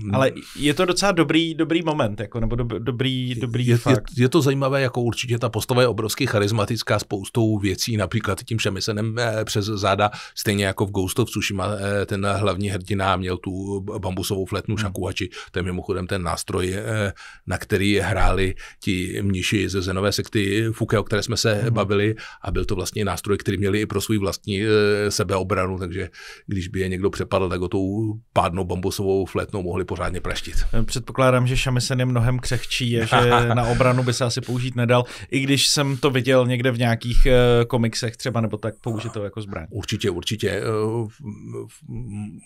[SPEAKER 1] mm. ale je to docela dobrý, dobrý moment, jako, nebo dobrý, dobrý je, fakt.
[SPEAKER 2] Je, je, to zajímavé, jako určitě ta postava je obrovsky charismatická spoustou věcí, například tím přemyslenem eh, přes záda, stejně jako v Ghost of Tsushima eh, ten hlavní hrdina měl tu bambusovou fletnu šakuhači, hmm. to je mimochodem ten nástroj, eh, na který hráli ti mniši ze zenové sekty Fuke, o které jsme se hmm. bavili a byl to vlastně nástroj, který měli i pro svůj vlastní sebeobranu, takže když by je někdo přepadl, tak ho tou pádnou bambusovou fletnou mohli pořádně praštit.
[SPEAKER 1] Předpokládám, že šamisen je mnohem křehčí že [laughs] na obranu by se asi použít nedal, i když jsem to viděl někde v nějakých eh, komiksech třeba, nebo tak použito jako zbraň.
[SPEAKER 2] Určitě, určitě. Eh,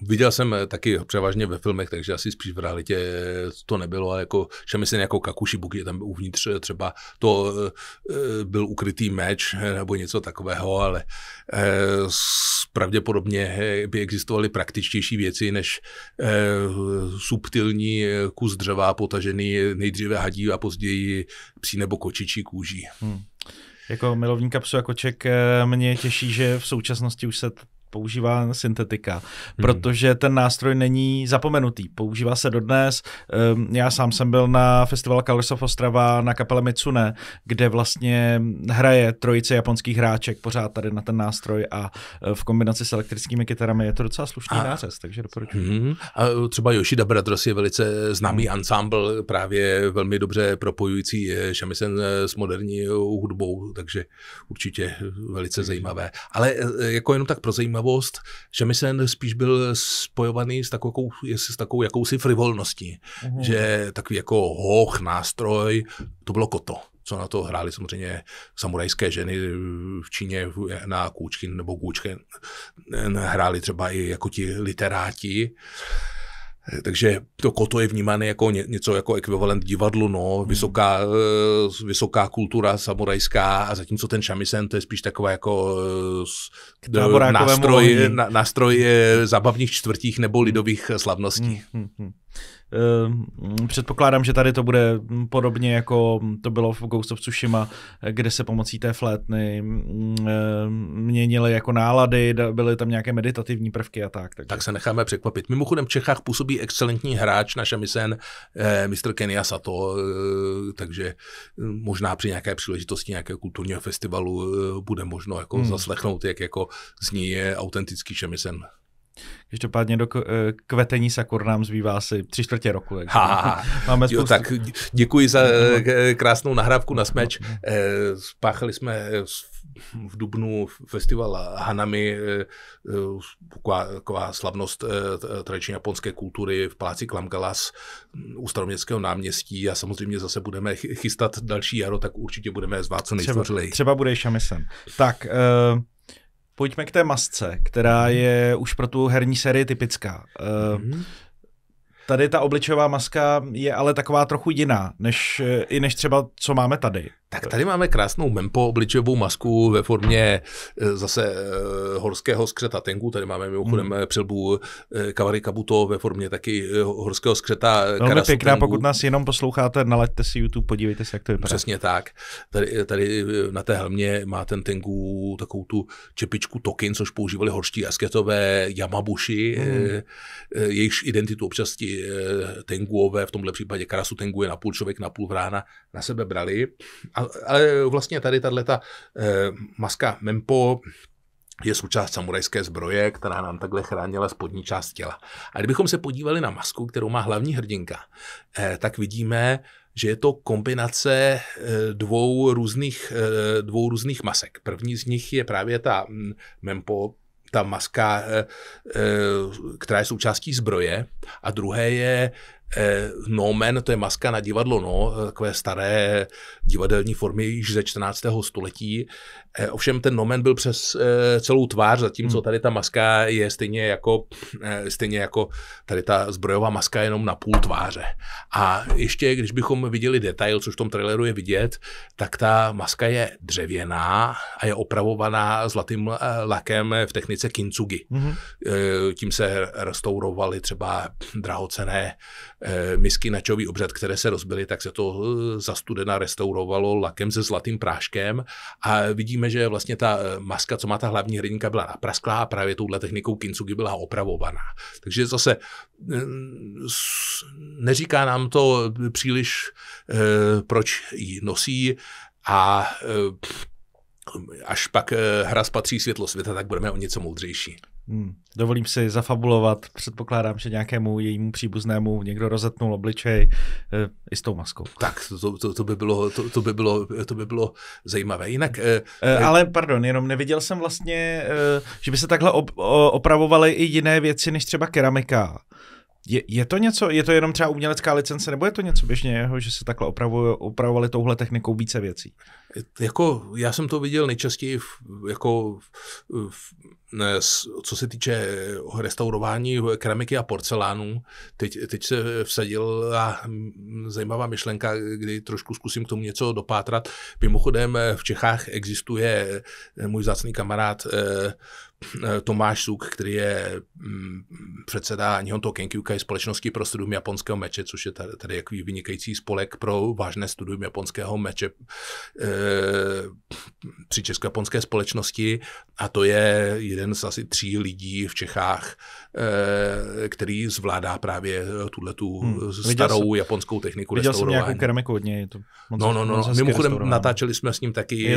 [SPEAKER 2] viděl jsem eh, taky převážně ve filmech, takže asi spíš v realitě to nebylo, ale jako Šamisin jako kakuši buky tam uvnitř třeba to byl ukrytý meč nebo něco takového, ale pravděpodobně by existovaly praktičtější věci než subtilní kus dřeva potažený nejdříve hadí a později psí nebo kočičí kůží.
[SPEAKER 1] Hmm jako milovníka psu jako Ček eh, mě těší, že v současnosti už se používá syntetika, mhm. protože ten nástroj není zapomenutý, používá se dodnes. Ehm, já sám jsem byl na festival Colors of Ostrava na kapele Mitsune, kde vlastně hraje trojice japonských hráček pořád tady na ten nástroj a e, v kombinaci s elektrickými kytarami je to docela slušný a, nářez, takže doporučuji. Hmm. a e, třeba
[SPEAKER 2] Yoshida Brothers je velice známý hmm. ensemble, právě velmi dobře propojující šamisen e, s moderní hudbou, takže určitě velice zajímavé. Ale jako jenom tak pro zajímavou zvědavost, že sen spíš byl spojovaný s takovou, s takovou jakousi frivolností, mm-hmm. že takový jako hoch, nástroj, to bylo koto co na to hráli samozřejmě samurajské ženy v Číně na kůčky nebo kůčky, hráli třeba i jako ti literáti. Eh, takže to koto je vnímáno jako ně, něco jako ekvivalent divadlu, no, hmm. vysoká, eh, vysoká kultura samurajská a zatímco ten shamisen to je spíš taková jako eh, nástroj, na, nástroj hmm. zabavních čtvrtích nebo lidových slavností.
[SPEAKER 1] hmm, hmm. hmm. Ehm, předpokládám, že tady to bude podobně jako to bylo v Ghost of Tsushima, kde se pomocí té flétny mm, ehm, měnily jako nálady, byly tam nějaké meditativní prvky a tak. Takže. Tak se necháme překvapit. Mimochodem v Čechách působí
[SPEAKER 2] excelentní hráč na šamisen eh, Mr. Kenya Sato, eh, takže eh, možná při nějaké příležitosti nějakého kulturního festivalu eh, bude možno jako hmm. zaslechnout, jak jako zní autentický šamisen.
[SPEAKER 1] Každopádně do eh, kvetení sakur nám zbývá asi tři čtvrtě roku. Takže ha, máme spoustu... jo, tak děkuji za eh,
[SPEAKER 2] eh, krásnou nahrávku na smeč. Spáchali jsme v Dubnu festival Hanami, taková, slavnost tradiční japonské kultury v paláci Klamgalas mm, u staroměstského náměstí a samozřejmě zase budeme chystat další
[SPEAKER 1] jaro, tak určitě budeme zvát co nejstvořilej. Třeba, třeba bude šamisem. Tak, uh... Pojďme k té masce, která mhm. je už pro tu herní sérii typická. Mm-hmm. Tady ta obličová maska je ale taková trochu jiná, než, eh, i než třeba co máme tady.
[SPEAKER 2] Tak tady máme krásnou mempo obličejovou masku ve formě e, zase e, horského skřeta Tengu. Tady máme mimochodem hmm. E, přilbu Kavary Kabuto ve formě taky horského skřeta Velmi pěkná, pokud
[SPEAKER 1] nás jenom posloucháte, naleďte si YouTube, podívejte se, jak to vypadá. Přesně
[SPEAKER 2] tak. Tady, tady na té helmě má ten Tengu takovou tu čepičku tokin, což používali horští asketové Yamabushi. Hmm. Jejichž identitu občas ti tenguové, v tomhle případě Karasu tengu je napůl člověk, napůl vrána, na sebe brali ale vlastně tady ta eh, maska Mempo je součást samurajské zbroje, která nám takhle chránila spodní část těla. A kdybychom se podívali na masku, kterou má hlavní hrdinka, eh, tak vidíme, že je to kombinace eh, dvou různých, eh, dvou různých masek. První z nich je právě ta mm, Mempo, ta maska, která je součástí zbroje, a druhé je eh, Nomen, to je maska na divadlo, no, takové staré divadelní formy již ze 14. století. Eh, ovšem ten Nomen byl přes eh, celou tvář, zatímco hmm. tady ta maska je stejně jako, eh, stejně jako tady ta zbrojová maska jenom na půl tváře. A ještě, když bychom viděli detail, což v tom traileru je vidět, tak ta maska je dřevěná a je opravovaná zlatým eh, lakem v technice kintsugi. Mm-hmm. Eh, tím se restaurovaly třeba drahocené Eh, misky na čový obřad, které se rozbily, tak se to eh, za studena restaurovalo lakem se zlatým práškem a vidíme, že vlastně ta eh, maska, co má ta hlavní hrdinka, byla naprasklá a právě touhle technikou kintsugi byla opravovaná. Takže zase neříká nám to příliš, proč ji nosí a až pak hra spatří světlo světa, tak budeme
[SPEAKER 1] o něco moudřejší. Hmm. Dovolím si zafabulovat, předpokládám, že nějakému jejímu příbuznému někdo rozetnul obličej eh, i s tou maskou. Tak
[SPEAKER 2] to, to, to, by, bylo, to, to, by,
[SPEAKER 1] bylo, to by bylo zajímavé. Jinak... eh, e, ale pardon, jenom neviděl jsem vlastně, eh, že by se takhle op, opravovaly i jiné věci než třeba keramika. Je, je to něco, je to jenom třeba umělecká licence, nebo je to něco běžného, že se takhle opravuje, opravovali touhle technikou více věcí?
[SPEAKER 2] Jako, já jsem to viděl nejčastěji v, jako v, v co se týče eh, restaurování eh, keramiky a porcelánů, teď, teď se eh, vsadila hm, zajímavá myšlenka, kdy trošku zkusím k tomu něco dopátrat. Mimochodem v Čechách existuje můj zácný kamarád Eh, Tomáš Suk, který je mm, předseda Nihonto Kenkyukai společnosti pro studium japonského meče, což je tady, tady jaký vynikající spolek pro vážné studium japonského meče e, při česko-japonské společnosti a to je jeden z asi tří lidí v Čechách, e, který zvládá právě tuhle tu hmm. starou viděl japonskou techniku viděl restaurování. Viděl jsem nějakou keramiku od něj. To moc, no, no, no, no. Mimochodem natáčeli jsme s ním taky,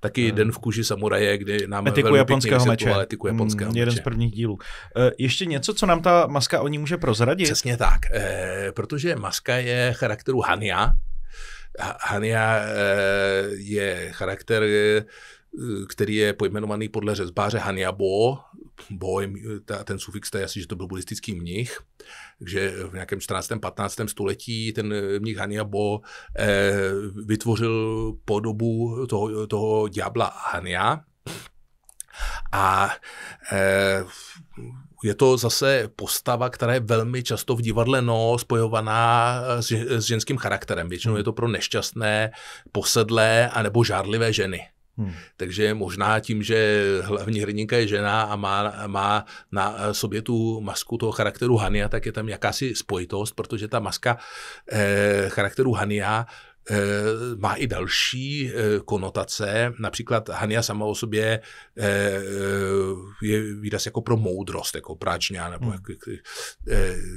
[SPEAKER 2] taky no. Den v kuži samuraje, kdy nám Etiku velmi japonského meče. analytiku japonského meče. Mm, jeden z
[SPEAKER 1] prvních dílů. E, ještě něco, co nám ta maska o ní může prozradit? Přesně tak,
[SPEAKER 2] e, protože maska je charakteru Hania. Hania e, je charakter, který je pojmenovaný podle řezbáře Hania Bo je, ta, ten sufix to je asi, že to byl buddhistický mnich, takže v nějakém 14. 15. století ten mnich Bo e, vytvořil podobu toho, toho diabla Hania, a eh, je to zase postava, která je velmi často v divadle no spojovaná eh, s, s ženským charakterem. Většinou je to pro nešťastné, posedlé anebo žárlivé ženy. Hmm. Takže možná tím, že hlavní hrdinka je žena a má, má na sobě tu masku toho charakteru Hania, tak je tam jakási spojitost, protože ta maska eh, charakteru Hania Eh, má i další eh, konotace. Například Hania sama o sobě eh, je výraz jako pro moudrost, jako práčňa, nebo hmm. jak,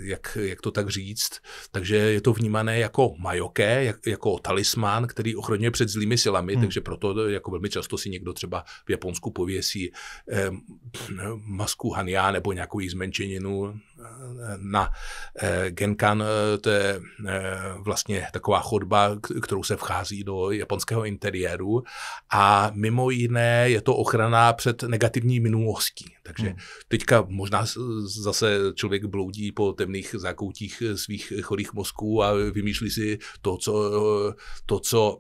[SPEAKER 2] jak, jak to tak říct. Takže je to vnímané jako majoké, jako talismán, který ochraňuje před zlými silami, hmm. takže proto jako velmi často si někdo třeba v Japonsku pověsí masku Hania nebo nějakou jí zmenšeninu na eh, Genkan, eh, to je eh, vlastně taková chodba, kterou se vchází do japonského interiéru a mimo jiné je to ochrana před negativní minulostí. Takže hmm. teďka možná zase člověk bloudí po temných zákoutích svých chorých mozků a vymýšlí si to, co, to, co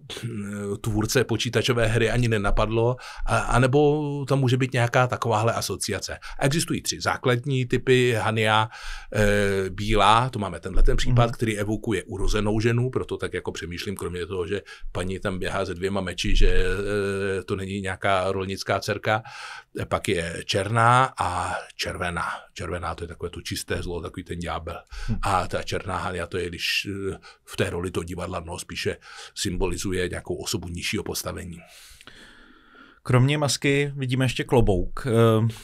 [SPEAKER 2] tvůrce počítačové hry ani nenapadlo, a, anebo tam může být nějaká takováhle asociace. Existují tři základní typy Hania, e, bílá, to máme tenhle ten případ, mm. který evokuje urozenou ženu, proto tak jako přemýšlím, kromě toho, že paní tam běhá se dvěma meči, že e, to není nějaká rolnická dcerka, e, pak je černá a červená. Červená to je takové to čisté zlo, takový ten ďábel. Mm. A ta černá Hania to je, když e, v té roli to divadla no, spíše symbolizuje nějakou osobu nižšího postavení.
[SPEAKER 1] Kromě masky vidíme ještě klobouk, eh,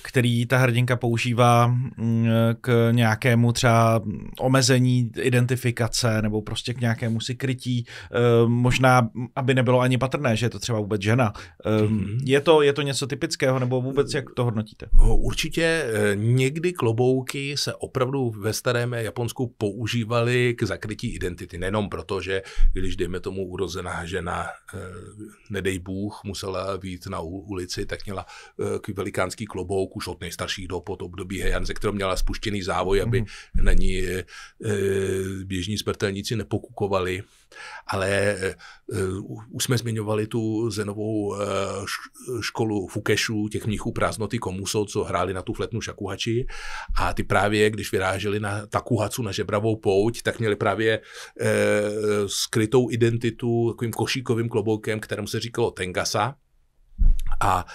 [SPEAKER 1] který ta hrdinka používá mm, k nějakému třeba omezení identifikace nebo prostě k nějakému si krytí, eh, možná, aby nebylo ani patrné, že je to třeba vůbec žena. Eh, mhm. Je to, je to něco typického nebo vůbec jak to hodnotíte?
[SPEAKER 2] Určitě někdy klobouky se opravdu ve starém Japonsku používaly k zakrytí identity, nejenom proto, že když dejme tomu urozená žena, nedej bůh, musela být na ulici, tak měla uh, velikánský klobouk už od nejstarších do pod období ze kterou měla spuštěný závoj, aby mm-hmm. na ní uh, eh, eh, běžní smrtelníci nepokukovali. Ale uh, už jsme zmiňovali tu zenovou uh, školu Fukešů, těch mnichů prázdnoty Komuso, co hráli na tu fletnu Šakuhači. A ty právě, když vyráželi na Takuhacu, na žebravou pouť, tak měli právě uh, skrytou identitu takovým košíkovým kloboukem, kterému se říkalo Tengasa. A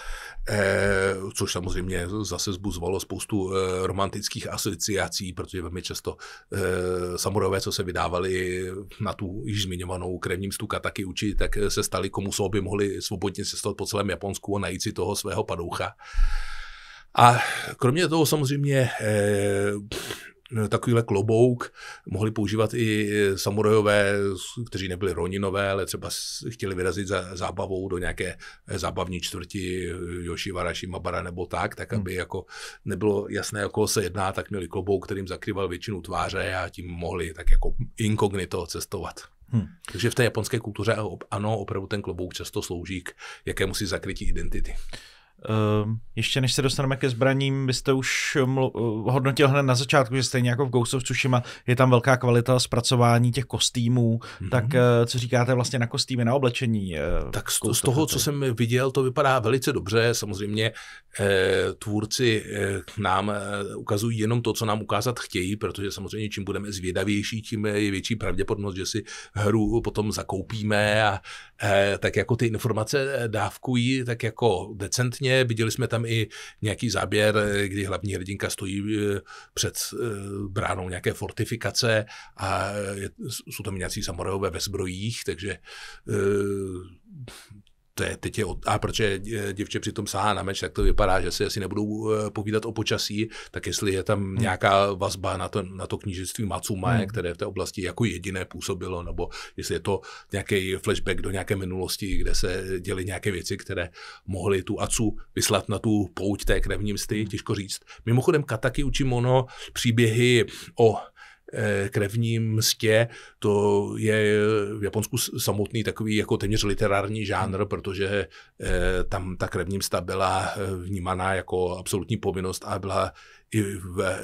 [SPEAKER 2] eh, což samozřejmě zase zbuzovalo spoustu eh, romantických asociací, protože velmi často eh, samurové, co se vydávali na tu již zmiňovanou krevní stuka taky uči, tak eh, se stali komu by mohli svobodně cestovat po celém Japonsku a najít si toho svého padoucha. A kromě toho samozřejmě No, takovýhle klobouk mohli používat i e, samurajové, kteří nebyli roninové, ale třeba chtěli vyrazit za zábavou do nějaké e, zábavní čtvrti e, Yoshiwara, Shimabara nebo tak, tak hmm. aby jako nebylo jasné, o koho se jedná, tak měli klobouk, kterým zakrýval většinu tváře a tím mohli tak jako inkognito cestovat. Hmm. Takže v té japonské kultuře ano, opravdu ten klobouk často slouží k jakému si zakrytí identity.
[SPEAKER 1] Ehm, ještě než se dostaneme ke zbraním, vy jste už mlu- hodnotil hned na začátku, že stejně jako v Ghost of Tsushima je tam velká kvalita zpracování těch kostýmů, mm-hmm. tak eh, co říkáte vlastně na kostýmy, na oblečení? Eh, tak z, z toho,
[SPEAKER 2] co jsem viděl, to vypadá velice dobře. Samozřejmě eh, tvůrci eh, nám eh, ukazují jenom to, co nám ukázat chtějí, protože samozřejmě čím budeme zvědavější, tím je větší pravděpodobnost, že si hru potom zakoupíme a eh, tak jako ty informace eh, dávkují tak jako decentně podobně. Viděli jsme tam i nějaký záběr, kdy hlavní hrdinka stojí eh, před eh, bránou nějaké fortifikace a jsou tam nějací samurajové ve zbrojích, takže eh, to je teď je, od... a protože děvče přitom sáhá na meč, tak to vypadá, že si asi nebudou eh, povídat o počasí, tak jestli je tam hmm. nějaká vazba na to, na to knížectví Matsumae, hmm. které v té oblasti jako jediné působilo, nebo jestli je to nějaký flashback do nějaké minulosti, kde se děly nějaké věci, které mohly tu Acu vyslat na tu pouť té krevní msty, hmm. těžko říct. Mimochodem Kataki Uchimono příběhy o Eh, krevní mstě, to je v Japonsku samotný takový jako téměř literární žánr, protože eh, tam ta krevní msta byla eh, vnímaná jako absolutní povinnost a byla i v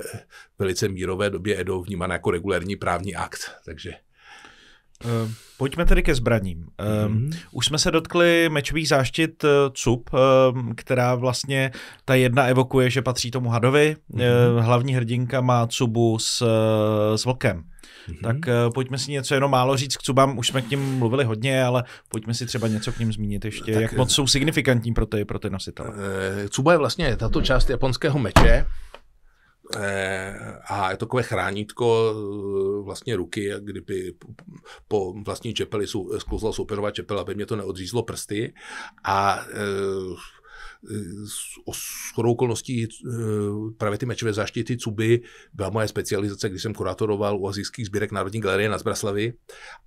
[SPEAKER 2] velice mírové době Edo vnímaná jako regulární právní akt. Takže
[SPEAKER 1] Uh, pojďme tedy ke zbraním. Uh, mm. Už jsme se dotkli mečových záštit uh, eh, CUP, uh, ehm, která vlastně ta jedna evokuje, že patří tomu hadovi. Mm. Uh, hlavní hrdinka má CUBu s, s vlkem. Mm-hmm. Tak uh, pojďme si něco jenom málo říct k Cubám, už jsme k ním mluvili hodně, ale pojďme si třeba něco k ním zmínit ještě, tak, jak moc jsou signifikantní pro ty, pro ty nositele. Uh, Cuba je vlastně tato
[SPEAKER 2] část japonského meče, Eh, a je to takové chránítko eh, vlastně ruky, kdyby po vlastní čepeli eh, sklouzla soupeřová čepel, aby mě to neodřízlo prsty a chodou okolností eh, právě ty mečové zaštity, Cuby byla moje specializace, když jsem kurátoroval u azijských sbírek Národní galerie na Zbraslavi.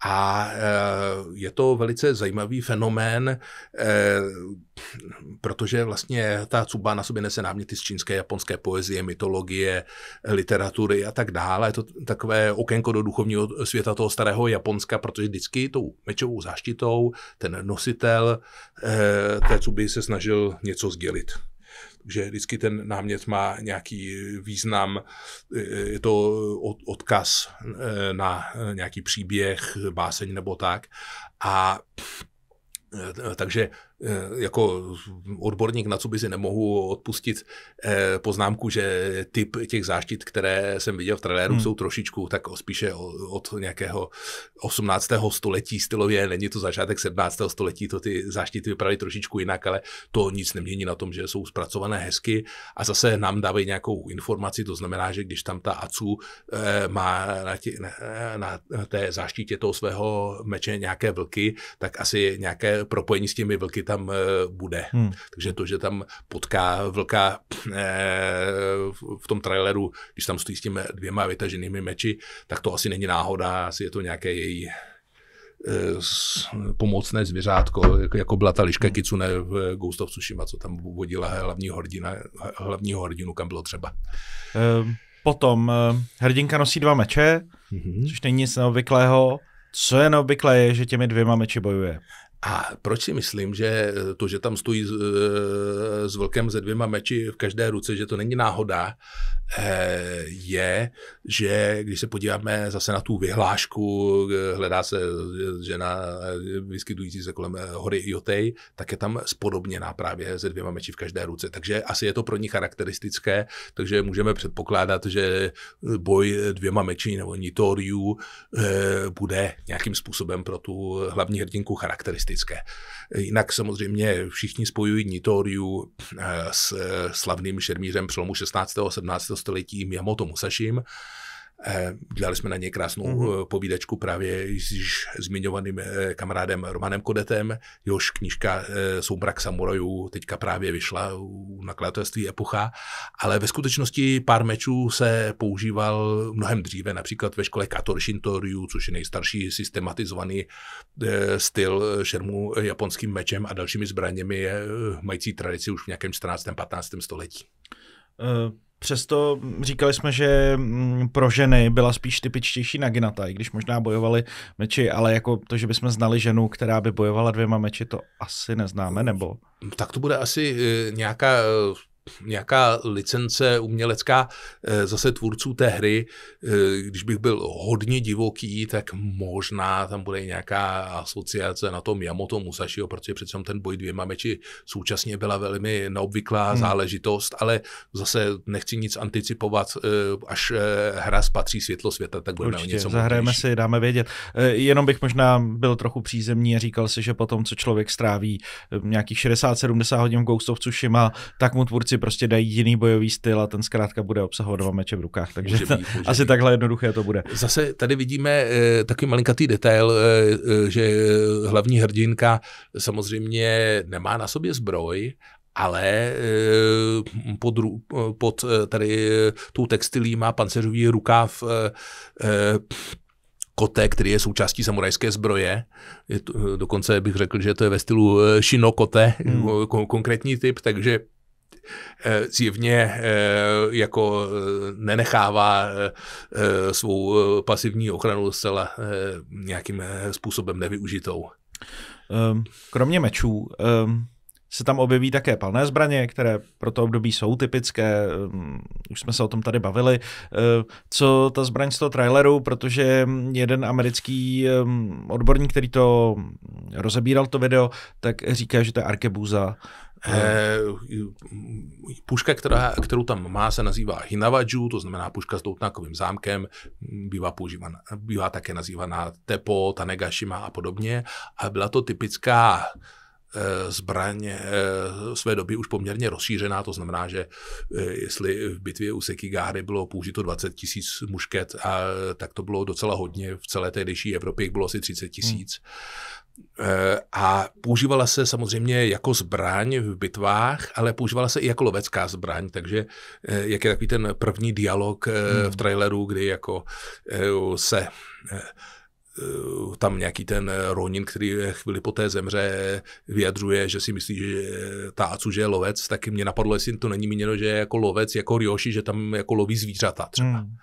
[SPEAKER 2] A eh, je to velice zajímavý fenomén, eh, protože vlastně ta Cuba na sobě nese náměty z čínské, japonské poezie, mytologie, literatury a tak dále. Je to takové okénko do duchovního světa toho starého Japonska, protože vždycky tou mečovou záštitou ten nositel té Cuby se snažil něco něco sdělit. Takže vždycky ten námět má nějaký význam, je to odkaz eh, na nějaký příběh, báseň nebo tak. A eh, takže Eh, jako odborník na co by si nemohu odpustit eh, poznámku, že typ těch záštit, které jsem viděl v traileru, hmm. jsou trošičku tak spíše od nějakého 18. století stylově, není to začátek 17. století, to ty záštity vypadaly trošičku jinak, ale to nic nemění na tom, že jsou zpracované hezky a zase nám dávají nějakou informaci, to znamená, že když tam ta ACU eh, má na, tě, na, na té záštitě toho svého meče nějaké vlky, tak asi nějaké propojení s těmi vlky tam eh, bude. Hmm. Takže to, že tam potká vlka eh, v tom traileru, když tam stojí s těmi dvěma vytaženými meči, tak to asi není náhoda, asi je to nějaké její eh, pomocné zvěřátko, jako, jako byla ta liška hmm. Kicune v Ghost of Tsushima, co tam vodila hlavní hordina, hlavního hrdinu, kam bylo třeba.
[SPEAKER 1] Ehm, potom ehm, hrdinka nosí dva meče, mm-hmm. což není nic neobvyklého. Co je neobvyklé, je, že těmi dvěma meči bojuje.
[SPEAKER 2] A proč si myslím, že eh, to, že tam stojí s, eh, s vlkem ze dvěma meči v každé ruce, že to není náhoda, eh, je, že když se podíváme zase na tu vyhlášku, hledá se žena vyskytující se kolem hory Jotej, tak je tam spodobněná právě ze dvěma meči v každé ruce. Takže asi je to pro ní charakteristické, takže můžeme předpokládat, že boj dvěma meči nebo nitoriů bude nějakým způsobem pro tu hlavní hrdinku charakteristický optimistické. Jinak samozřejmě všichni spojují Nitoriu eh, s slavným šermířem přelomu 16. a 17. století Miyamoto Musashim, Eh, dělali jsme na něj krásnou mm eh, povídečku právě s již zmiňovaným eh, kamarádem Romanem Kodetem. Jehož knižka Soubrak samurajů teďka právě vyšla u nakladatelství Epocha, ale ve skutečnosti pár mečů se používal mnohem dříve, například ve škole Kator Shintoryu, což je nejstarší systematizovaný styl šermu japonským mečem a dalšími zbraněmi, mající tradici už v nějakém 14. 15. století.
[SPEAKER 1] Uh Přesto říkali jsme, že mm, pro ženy byla spíš typičtější naginata, i když možná bojovali meči, ale jako to, že bychom znali ženu, která by bojovala dvěma meči, to asi neznáme, nebo?
[SPEAKER 2] Tak to bude asi eh, nějaká eh, nějaká licence umělecká eh, zase tvůrců té hry, eh, když bych byl hodně divoký, tak možná tam bude nějaká asociace na tom Yamoto Musashiho, protože přece ten boj dvěma meči současně byla velmi neobvyklá hmm. záležitost, ale zase nechci nic anticipovat, eh, až hra spatří světlo světa, tak budeme Určitě, o něco zahrajeme
[SPEAKER 1] si, dáme vědět. Jenom bych možná byl trochu přízemní a říkal si, že potom, co člověk stráví nějakých 60-70 hodin v Ghost of Tsushima, tak mu tvůrci prostě dají jiný bojový styl a ten zkrátka bude obsahovat dva meče v rukách. Takže může být, může asi být. takhle jednoduché to bude. Zase tady vidíme e, eh, takový malinkatý detail, e, e, že hlavní hrdinka
[SPEAKER 2] samozřejmě nemá na sobě zbroj, ale pod, pod tady tou textilí má panceřový rukáv kote, který je součástí samurajské zbroje. Je to, dokonce bych řekl, že to je ve stylu šinokote, hmm. konkrétní typ, takže Eh, zjevně eh, jako eh, nenechává svou
[SPEAKER 1] pasivní ochranu zcela
[SPEAKER 2] nějakým způsobem nevyužitou.
[SPEAKER 1] Ehm, kromě mečů ehm, se tam objeví také palné zbraně, které pro to období jsou typické, ehm, už jsme se o tom tady bavili. Co ta zbraň z toho traileru, protože jeden americký odborník, který to rozebíral to video, tak říká, že to je arkebuza. Eh,
[SPEAKER 2] puška, která, kterou tam má, se nazývá Hinavaju, to znamená puška s doutnákovým zámkem, bývá, používaná, bývá také nazývaná Tepo, Tanegashima a podobně. A byla to typická eh, zbraň eh, své doby už poměrně rozšířená, to znamená, že jestli v bitvě u Sekigáry bylo použito 20 tisíc mušket, a tak to bylo docela hodně, v celé tehdejší Evropě bylo asi 30 tisíc. Hmm. Eh, a používala se samozřejmě jako zbraň v bitvách, ale používala se i jako lovecká zbraň, takže eh, jak je takový ten první dialog eh, hmm. v traileru, kdy jako se tam nějaký ten Ronin, který chvíli poté zemře, vyjadřuje, že si myslí, že ta Acu, že je lovec, tak mě napadlo, jestli to není míněno, že je jako lovec, jako Ryoshi, že tam jako loví zvířata třeba. Hmm.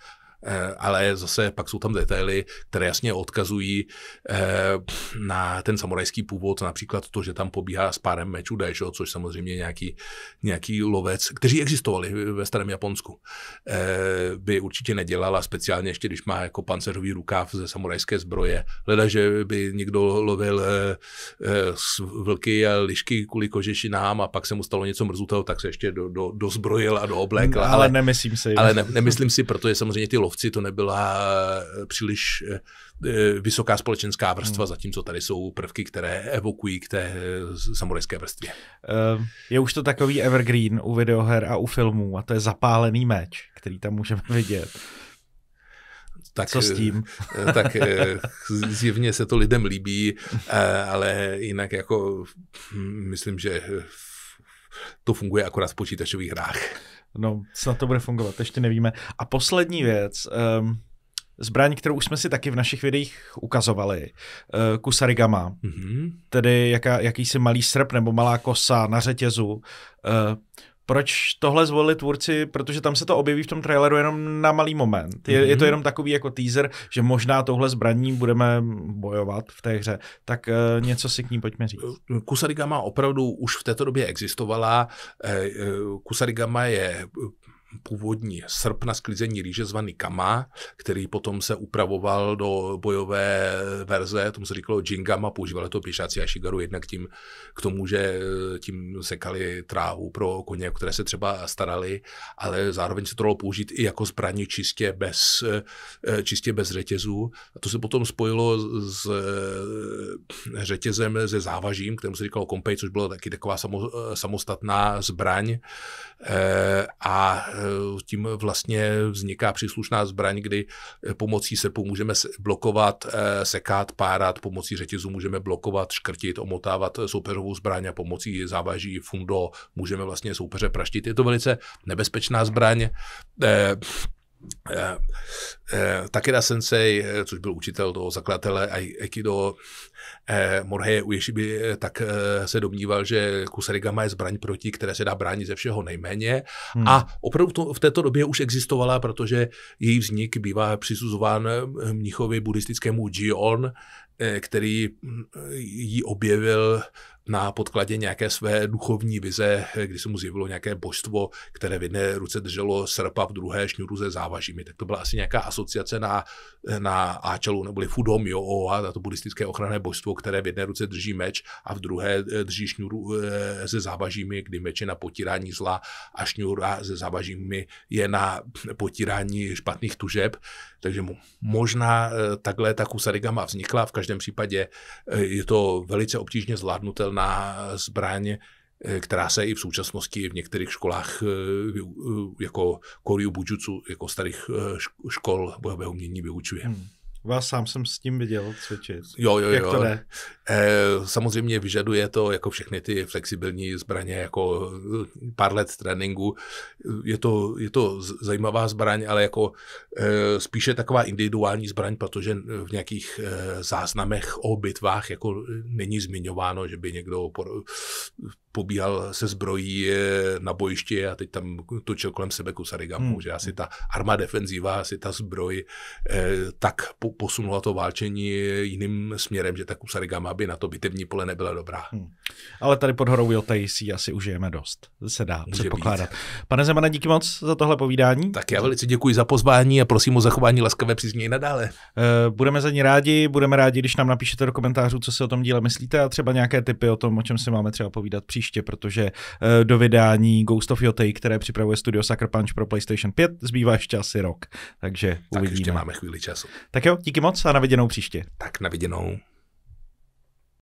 [SPEAKER 2] Eh, ale zase pak jsou tam detaily, které jasně odkazují eh, na ten samurajský původ, například to, že tam pobíhá s párem mečů Daisho, což samozřejmě nějaký, nějaký lovec, kteří existovali ve starém Japonsku, eh, by určitě nedělal a speciálně ještě, když má jako pancerový rukáv ze samurajské zbroje. Leda, že by někdo lovil vlky a lišky kvůli kožešinám a pak se mu stalo něco mrzutého, tak se ještě do, do, dozbrojil a dooblékl. Mm, ale, ale nemyslím si. Ale ne, nemyslím si, protože samozřejmě ty lovci to nebyla eh, příliš eh, eh, vysoká společenská vrstva, hmm. zatímco tady jsou prvky, které evokují k té samurajské
[SPEAKER 1] vrstvě. Ehm, je už to takový evergreen u videoher a u filmů a to je zapálený meč, který tam můžeme [laughs] vidět. Tak, Co s tím? Tak
[SPEAKER 2] zjevně se to lidem líbí, ale jinak jako hm, myslím, že to funguje akorát v počítačových hrách.
[SPEAKER 1] No, snad to bude fungovat, ještě nevíme. A poslední věc, um, zbraň, kterou už jsme si taky v našich videích ukazovali, uh, kusarigama, mm-hmm. tedy jaká, jakýsi malý srp nebo malá kosa na řetězu, uh, proč tohle zvolili tvůrci, protože tam se to objeví v tom traileru jenom na malý moment. Je, mm-hmm. je to mhm. jenom takový jako teaser, že možná tohle zbraní budeme bojovat v té hře. Tak uh, něco si k ní pojďme říct. Eh,
[SPEAKER 2] Kusarigama opravdu už v této době existovala. Eh, Kusarigama je původní srp na sklizení rýže zvaný Kama, který potom se upravoval do bojové verze, tomu se říkalo Jingama, používali to pěšáci a šigaru jednak tím k tomu, že eh, tím sekali trávu pro koně, které se třeba starali, ale zároveň se to dalo použít i jako zbraně čistě bez, eh, eh, čistě bez řetězů. A to se potom spojilo s řetězem, se závažím, kterému se říkalo kompej, což byla taky taková samostatná zbraň. A Eh, tím vlastně vzniká příslušná zbraň, kdy eh, pomocí srpu můžeme blokovat, eh, sekát, párat, pomocí řetězu můžeme blokovat, škrtit, omotávat soupeřovou zbraň a pomocí závaží fundo můžeme vlastně soupeře praštit. Je to velice nebezpečná zbraň. Také eh, eh, Takeda Sensei, eh, což byl učitel toho zakladatele Aikido, eh, Morheje Ueshibi, tak se domníval, že Kusarigama je zbraň proti, které se dá bránit ze všeho nejméně. Hmm. A opravdu v, to, v této době už existovala, protože její vznik bývá přisuzován mnichovi buddhistickému Jion, Eh, který mm, eh, ji objevil na podkladě nějaké své duchovní vize, eh, kdy se mu zjevilo nějaké božstvo, které v jedné ruce drželo srpa, v druhé šňuru se závažími. Tak to byla asi nějaká asociace na, na Ačelu, neboli Fudom Jooa, a to buddhistické ochranné božstvo, které v jedné ruce drží meč a v druhé drží šňuru se závažími, kdy meč je na potírání zla a šňura se závažími je na potírání špatných tužeb. Takže mu možná eh, takhle ta kusarigama vznikla. V každém případě eh, je to velice obtížně zvládnutelná eh, zbraň, která se i v současnosti v některých školách jako Koryu Bujutsu, jako starých škol bojového umění vyučuje.
[SPEAKER 1] Hmm. Vás sám jsem s tím viděl cvičit. Jo, jo, jo. Jak to jde?
[SPEAKER 2] E, samozřejmě vyžaduje to jako všechny ty flexibilní zbraně, jako eh, pár let tréninku. Je to, je to zajímavá zbraň, ale jako e, spíše taková individuální zbraň, protože v nějakých e, záznamech o bitvách jako není zmiňováno, že by někdo pobíhal se zbrojí na bojiště a teď tam točil kolem sebe Kusarigamu, hmm. že asi ta arma defenzíva, asi ta zbroj eh, tak po, posunula to válčení jiným směrem, že ta Kusarigama by na to bitevní pole nebyla dobrá.
[SPEAKER 1] Hmm. Ale tady pod horou Jiltej si asi užijeme dost. Se dá Může předpokládat. Být. Pane Zemane, díky moc za tohle povídání. Tak já velice děkuji za pozvání a prosím o zachování laskavé přízně i nadále. Eh, budeme za ní rádi, budeme rádi, když nám napíšete do komentářů, co si o tom díle myslíte a třeba nějaké typy o tom, o čem si máme třeba povídat příště příště, protože eh, do vydání Ghost of Yotei, které připravuje studio Sucker Punch pro PlayStation 5, zbývá ještě asi rok. Takže uvidíme. Tak ještě máme chvíli času. Tak jo, díky moc a na viděnou příště. Tak na viděnou.